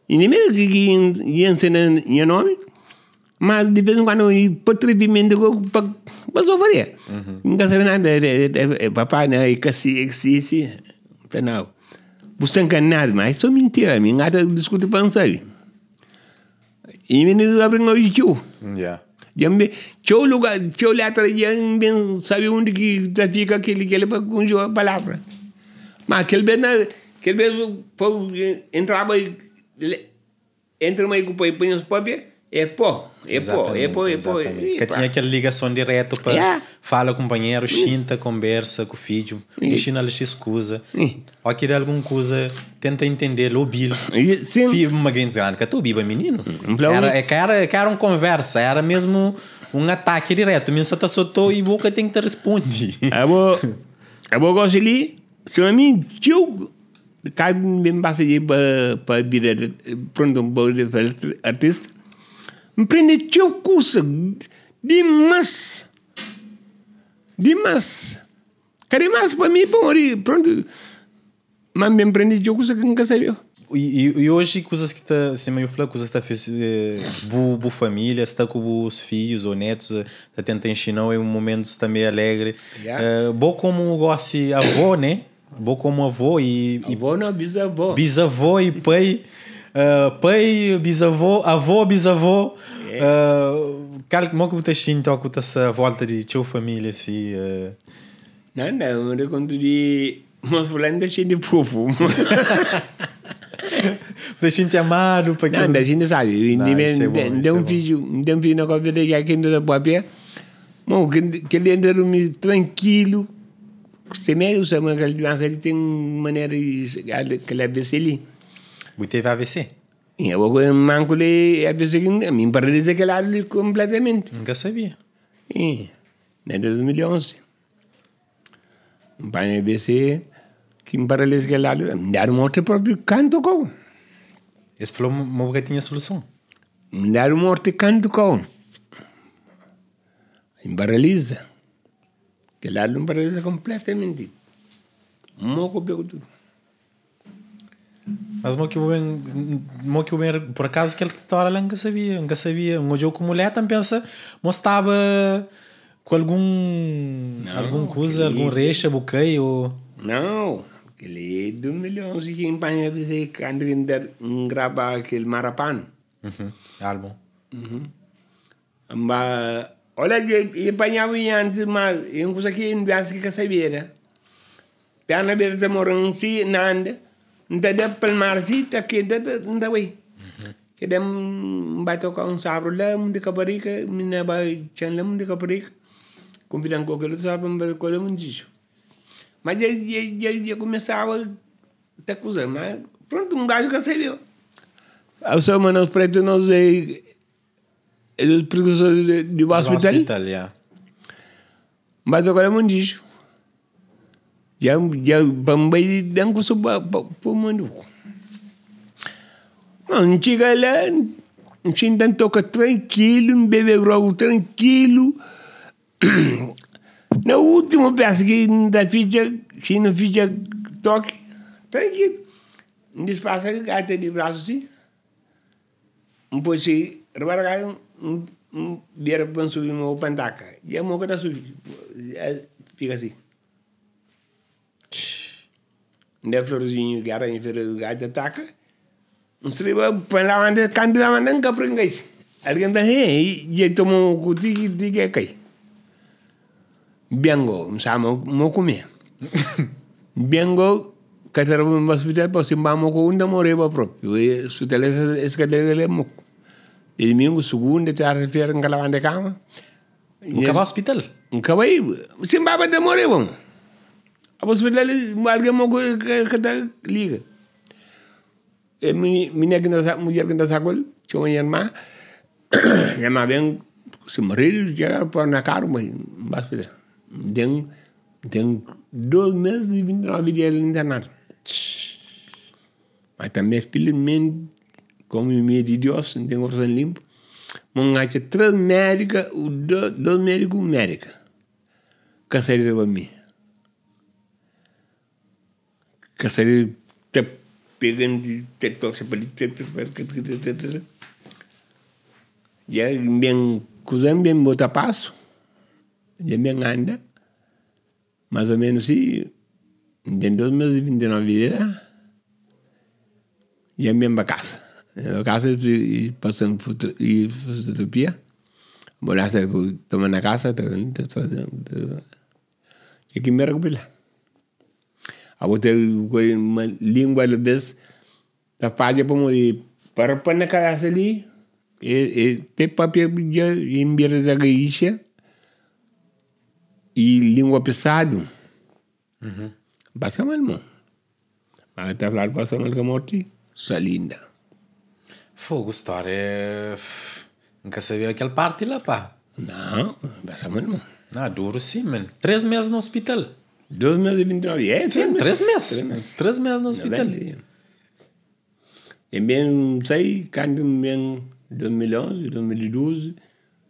nem que, que, ia ensinando, ia nome. Mas, de vez em quando, potrivimento, mas eu faria. Não quer nada, papai, né, e mhm. ca si, e ca si, penal você buscan ganar más. isso é mentira. Me encanta discutir panza. Y me lo abren hoy yo. Ya. Ya me. Yo lugar, yo le atraía bien, sabe onde que fica aquele que ele conjugou a palavra. Mas aquele bem, aquele bem, entrava, entra mais com o pai, põe os papéis. É pô, é pô, é pô, é pó. Que tinha aquela ligação direta para yeah. É. fala companheiro, xinta, conversa com o filho, e lhe ela se excusa. Ou aquele alguma coisa, tenta entender, bilo. Sim. Uma grande grande, hum, é que tu biba menino. Era, era, era uma conversa, era mesmo um ataque direto. Mensa tá soltou e boca tem que te responder. É bom, é bom gosto ali, se eu me digo cai mesmo para para virar pronto um bom artista прилетел кусок. Demais! Demais! Care mas para mim, para pronto. Mas me aprendi eu que nunca sabia. E, hoje, coisas que está, se eu falar, coisas que está fez, eh, bu, família, está com os filhos ou netos, está tentando ensinar, é um momento está meio alegre. Yeah. Uh, bom como gosto avô, né? Bom como avô e. Avô não, bisavô. Bisavô e pai uh, pai, bisavô, avô, bisavô. Calco, como que você sente com a volta de sua família? Assim, Não, não, eu conto de. Mas de cheio de povo. Você sente amado para que. Não, a gente sabe. Deu um vídeo, deu um vídeo na cópia que aqui na papel. Bom, que ele entra tranquilo. Você tranquilo, você é uma criança, ele tem maneira de. que ele é ali teve AVC? Eu vou mancolei a de é que me paralisei aquela ali completamente. Nunca sabia. E, na 2011. Um pai AVC que me paralisei aquela ali. Me deram morte próprio canto com. Esse falou uma bocadinha a solução. Me deram morte canto com. Me paralisa. Aquela ali me paralisa completamente. Moco pegou tudo. Mas o que o bem, por acaso que ele estava lá nunca sabia, nunca sabia. Um jogo com mulher também pensa, mostrava com algum não, algum coisa, algum reixa, boqueio. Não, aquele do milhão se quem panha dizer que andar gravar aquele marapan. Uhum. Álbum. Uhum. Mas olha, ele panhava antes, mas eu não conseguia enviar se que sabia, né? Piano beira de si nada. እንደ palmar si ta ke da da we ke dem ba to ka un sabro la mun de kabari ke minna ba chan la mun de kabari convidando ko ke sa ban ba ko le mun dijo mas já, já, já, já começava a acusar, mas pronto, um gajo recebeu. A pessoa mandou para tu, não sei, eles precisam de, de hospital. hospital, já. Mas agora é mundijo ban bai dan kusu ba pomanu não chega lá sim dan toca tranquilo um bebê grogo tranquilo na última peça que dá ficha que não ficha toque tranquilo despassa que gata de braço assim um pouco rebarga um mm, um mm, dia para subir meu pantaca e a que está subir eh, fica assim nde florzinho gara em y pues, Bien, tomo cuti que biango samo mo biango hospital pues, por simba mo unda mo reba hospital es le mo el mingo segundo te arrefer ngala calavanda cama Nunca hospital ¿Un hospital? Simbaba de a possibilidade de alguém que liga. Eh, minha mulher que está tinha uma irmã, minha irmã vem, se morrer, já para na cara, mas não vai fazer. Tem, tem dois meses e 29 dias no internato. Mas também, felizmente, como meio de Deus, não tem um limpo, mas tinha três médicas, dois médicos médicos. Cansaria de mim. que se te peguen, te tosen, ya bien, cruzan bien botapaso, ya bien anda, más o menos sí, en dos meses de Navidad, ya bien va a casa. En la casa y pasan y fototopía, volaste, toman una casa, y aquí me recopila. abote koy língua des ta paje pa mori parpana ka asali e e te papia bija imbira da gaisha e língua pesado uhum. passa mal mo mas tá lá passa mal que morte salinda fo história nunca sabia aquela parte lá pa não passa mal mo não duro sim men três meses no hospital Dios é, meses bendiga. Sí, en meses. três meses. no meses en hospital. sei, saí câmbio em 2011, 2012,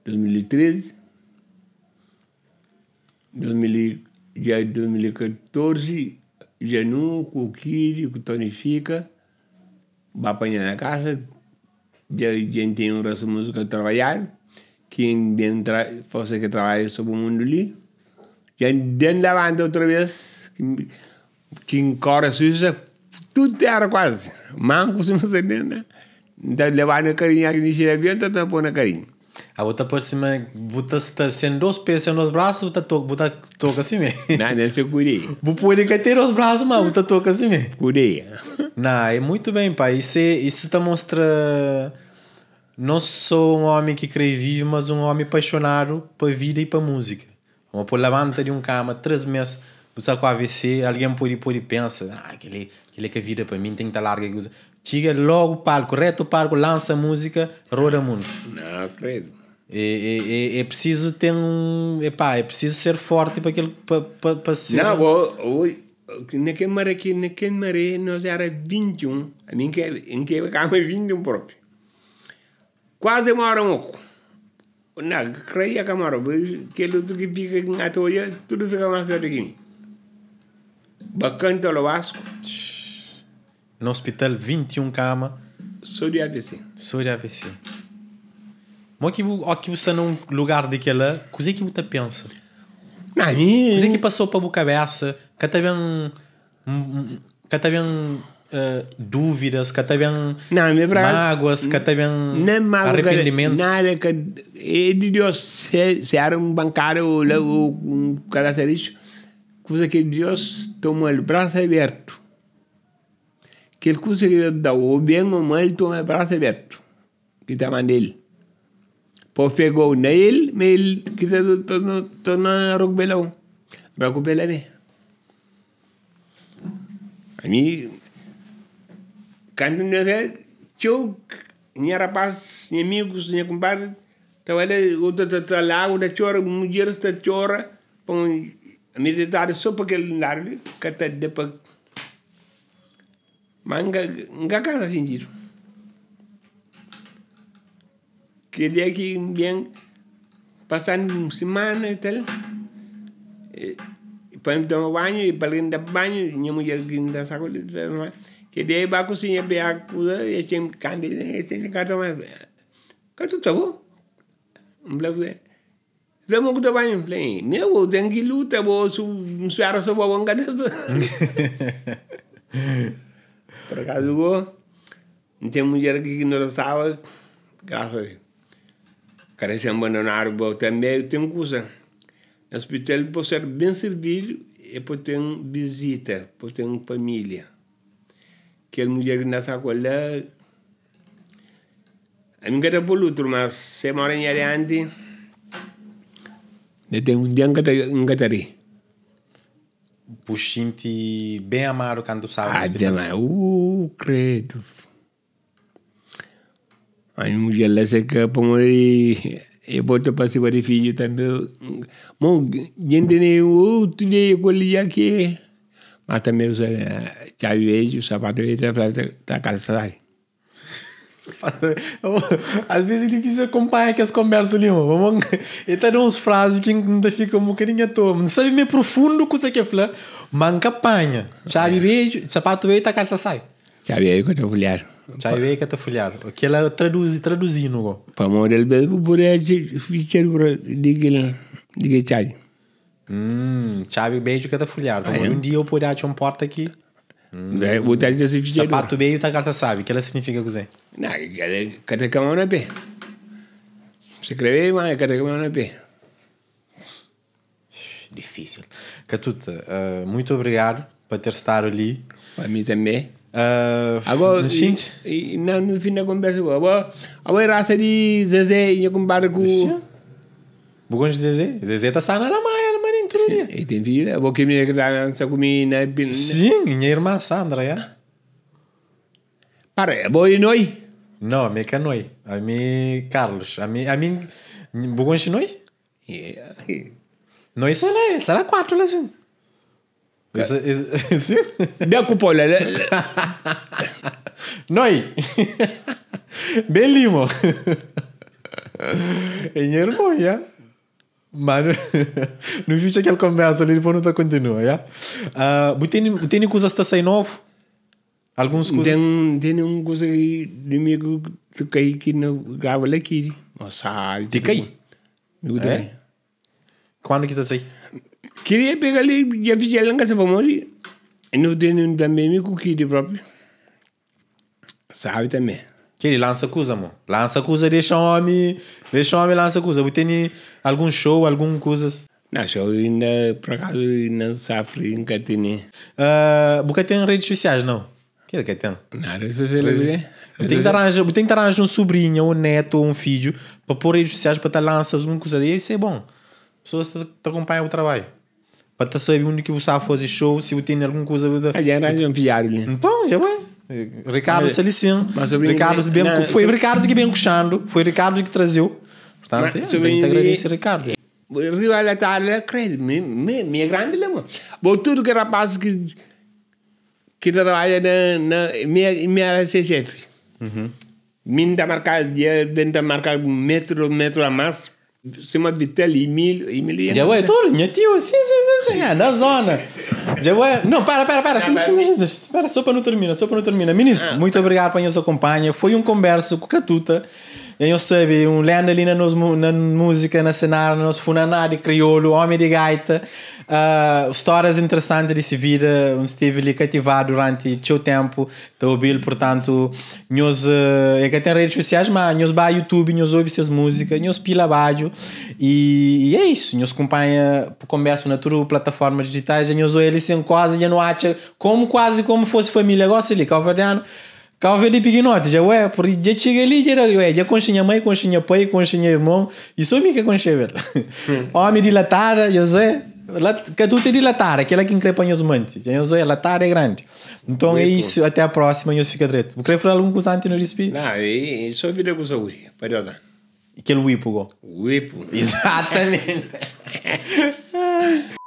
2013, 2014, Tony fica, vai apanhar na casa, já gente tem um de música trabalhar, quem bem tra, você que trabalha sobre o mundo ali. Yani dentro da banda, outra vez, que, que encora a Suíça, tudo terra quase. se não sei nem, né? Então, levar na carinha, que nem cheira vento, então põe na carinha. A bota por cima, bota sem dois pés, sem dois braços, bota toca, bota toca assim mesmo. Né? Não, não se curei. Vou ele que ter os braços, mas bota toca assim mesmo. Né? Curei. Não, é muito bem, pai. Isso, é, isso te tá mostra. Não sou um homem que crê vivo, mas um homem apaixonado para vida e para música. Uma por levanta de um cama, três meses, buscar com AVC, alguém pode, e pensa, ah, aquele, aquele que a vida para mim tem que estar larga. Chega logo o palco, reto o palco, lança a música, roda o mundo. Não, acredito É, é, é, preciso ter um. Epá, é preciso ser forte para aquele. Para, para, para ser. Não, hoje. Naquele maré aqui, naquele maré, nós era 21. Em que, em que acaba 21 próprio. Quase uma hora um pouco na creia camaro que ele tudo que fica na toia tudo fica mais perto de mim bacana o Vasco no hospital 21 cama só de AVC só de abc mas que aqui você num lugar daquela coisa que você pensa na minha coisa que passou para a cabeça que até bem que até bem uh, dúvidas, que tiveram é mágoas, que tiveram é arrependimentos. Nada que ele é Deus se, se era um bancário ou um característico, coisa que Deus tomou o braço aberto. Que ele conseguiu dar o bem ou mal, ele tomou o braço aberto. Que estava tá nele. Pô, pegou nele, mas ele que está na rogbelão. belão é. A mim Canto yo, minha rapaz, minha amigos, minha compadre, estava ali, outra está lá, outra chora, mulher está chora, põe militar só para aquele lugar ali, que está depois. Mas nunca casa sentido. Queria que bem, passando uma semana e tal, e, para me tomar banho, e para ir dar banho, minha mulher que ainda sacou, que කෙඩේ බකුසිය බයක් පුද එචම් කන්දිල එතන කටම කටුතව උඹලව Vemos que trabalha em não Meu, tem que luta, vou suar a sua bonga dessa. Por acaso, vou. Não tem mulher que não sabe. Graças a Deus. Cara, se abandonar, vou também, tem coisa. No hospital, posso ser bem servido e posso ter visita, posso ter família que el mujer nasa kolla amingata bolu é turma se é mara nyare é anti nete undia ngatari puxinte bem amaro quando sabe ah demais uh credo aí mulher lá se que pomori e boto para cima de filho também mo gente nem outro dia colhi aqui até hasta me usé chavillo, da casa calçar. Às vezes é difícil acompanhar as conversas ali, mano. Ele tá dando umas frases que ainda fica um bocadinho à toa. Não sabe meio profundo é. o que você quer falar. Manca panha. Chave beijo, sapato beijo, tá calça sai. Chave beijo, que tá folhar. Chave beijo, que tá folhar. O que ela traduz, traduzindo. Para modelo, o aí, fica de que chave. Mm, hum, Xabi Bey cadafulhar. É ah, é? Um dia eu te um porta aqui. Mm. É, o Sapato beijo tá carta sabe. O que ela significa, Cusé? Não, carta que não é pé. Se escreve, mas carta que não é pé. Né, Difícil. Catuta, uh, muito obrigado por ter estado ali. Para mim também. Uh, agora, e, e, não, no fim da conversa, agora, agora é raça de Zezé e eu comparo com. Bugões de Zezé? Zezé tá saindo na maia filha. Sim, e tem filha. Vou que me dança comigo. Né, né? Sim, minha irmã Sandra, já. É? Para, vou ir noi? Não, a minha que é noi. A mim, Carlos. A mim, a mim, bugonchi noi? Yeah. Noi será, será quatro, assim. sim. É. isso, sim? Deu cupola. Noi. Belimo. Em irmão, já. Mano, no ficha que ele começa, ele depois não está continua, já? Yeah? Uh, tem coisa que está sem novo? Alguns coisas? Tem um coisa aí, mim que cai aqui na grava aqui. Nossa, te cai? Amigo, é? Quando que está sair? Queria pegar ali, já vi ela em casa para morrer. Não tenho um também, amigo, que de próprio. Sabe também que ele lança coisa, mano. Lança coisa, deixa o homem, deixa o homem lança coisa. Você tem algum show, alguma coisas? Não, show ainda, por acaso, ainda sofre, nunca tem. Uh, você tem redes sociais, não? que é que tem? Não, redes sociais. É? Tem que tem que arranjar um sobrinho, um neto ou um filho para pôr redes sociais para estar tá lanças uma coisa e isso é bom. Pessoas te, te acompanham o trabalho. Para te tá saber onde que você vai fazer show, se você tem alguma coisa. Aí ah, arranja um viário. Né? Então, já vai. Ricardo mas, Salicino, mas Ricardo bem, não, foi sobre... Ricardo que vem puxando, foi Ricardo que trazeu. Portanto, mas, é, tem que agradecer Ricardo. é credo, é grande lema. Bom, tudo que é rapaz que, que trabalha na, na minha, minha área CCF. Uhum. Minha marca, dentro da marca metro, metro a mais. Sema Vitelli, Emílio. Emílio já é tudo, minha tio. Sim, sim, sim, sim. na zona. Já é. Não, para, para, para. Para, só para não terminar, só para não terminar. Ministro, ah. muito obrigado para a sua companhia. Foi um converso com a Catuta. Eu sei um lenda ali na, nos, na música, na cenário, no nosso funaná de crioulo, homem de gaita uh, histórias interessantes de se vir, um eh, estive ali cativado durante o seu tempo de ouvir, portanto, nós, uh, eh, é que tem redes sociais, mas nós vai YouTube, nós ouve essas músicas, nós pila baixo e, e, é isso, nós acompanha por conversa na tua plataformas digitais, nós ouve eles sem quase, já não acha como quase como fosse família, Gosto ali, calverdiano. calvo de pignote, já ué, porque já chega ali, já, ué, já conchinha mãe, conchinha pai, conchinha irmão, e só me que conchinha, ele hum. Homem dilatada, José, Că tu te dai la tare, aquela que encrepa os osmante. Em osoi, la tare é grande. Então é isso, até a próxima, eu fica direto direito. O falar algum gozante no rispi? Não, e é, é só vira com saúde, perioda. Aquele whipo, go. Whipo. Né? Exatamente.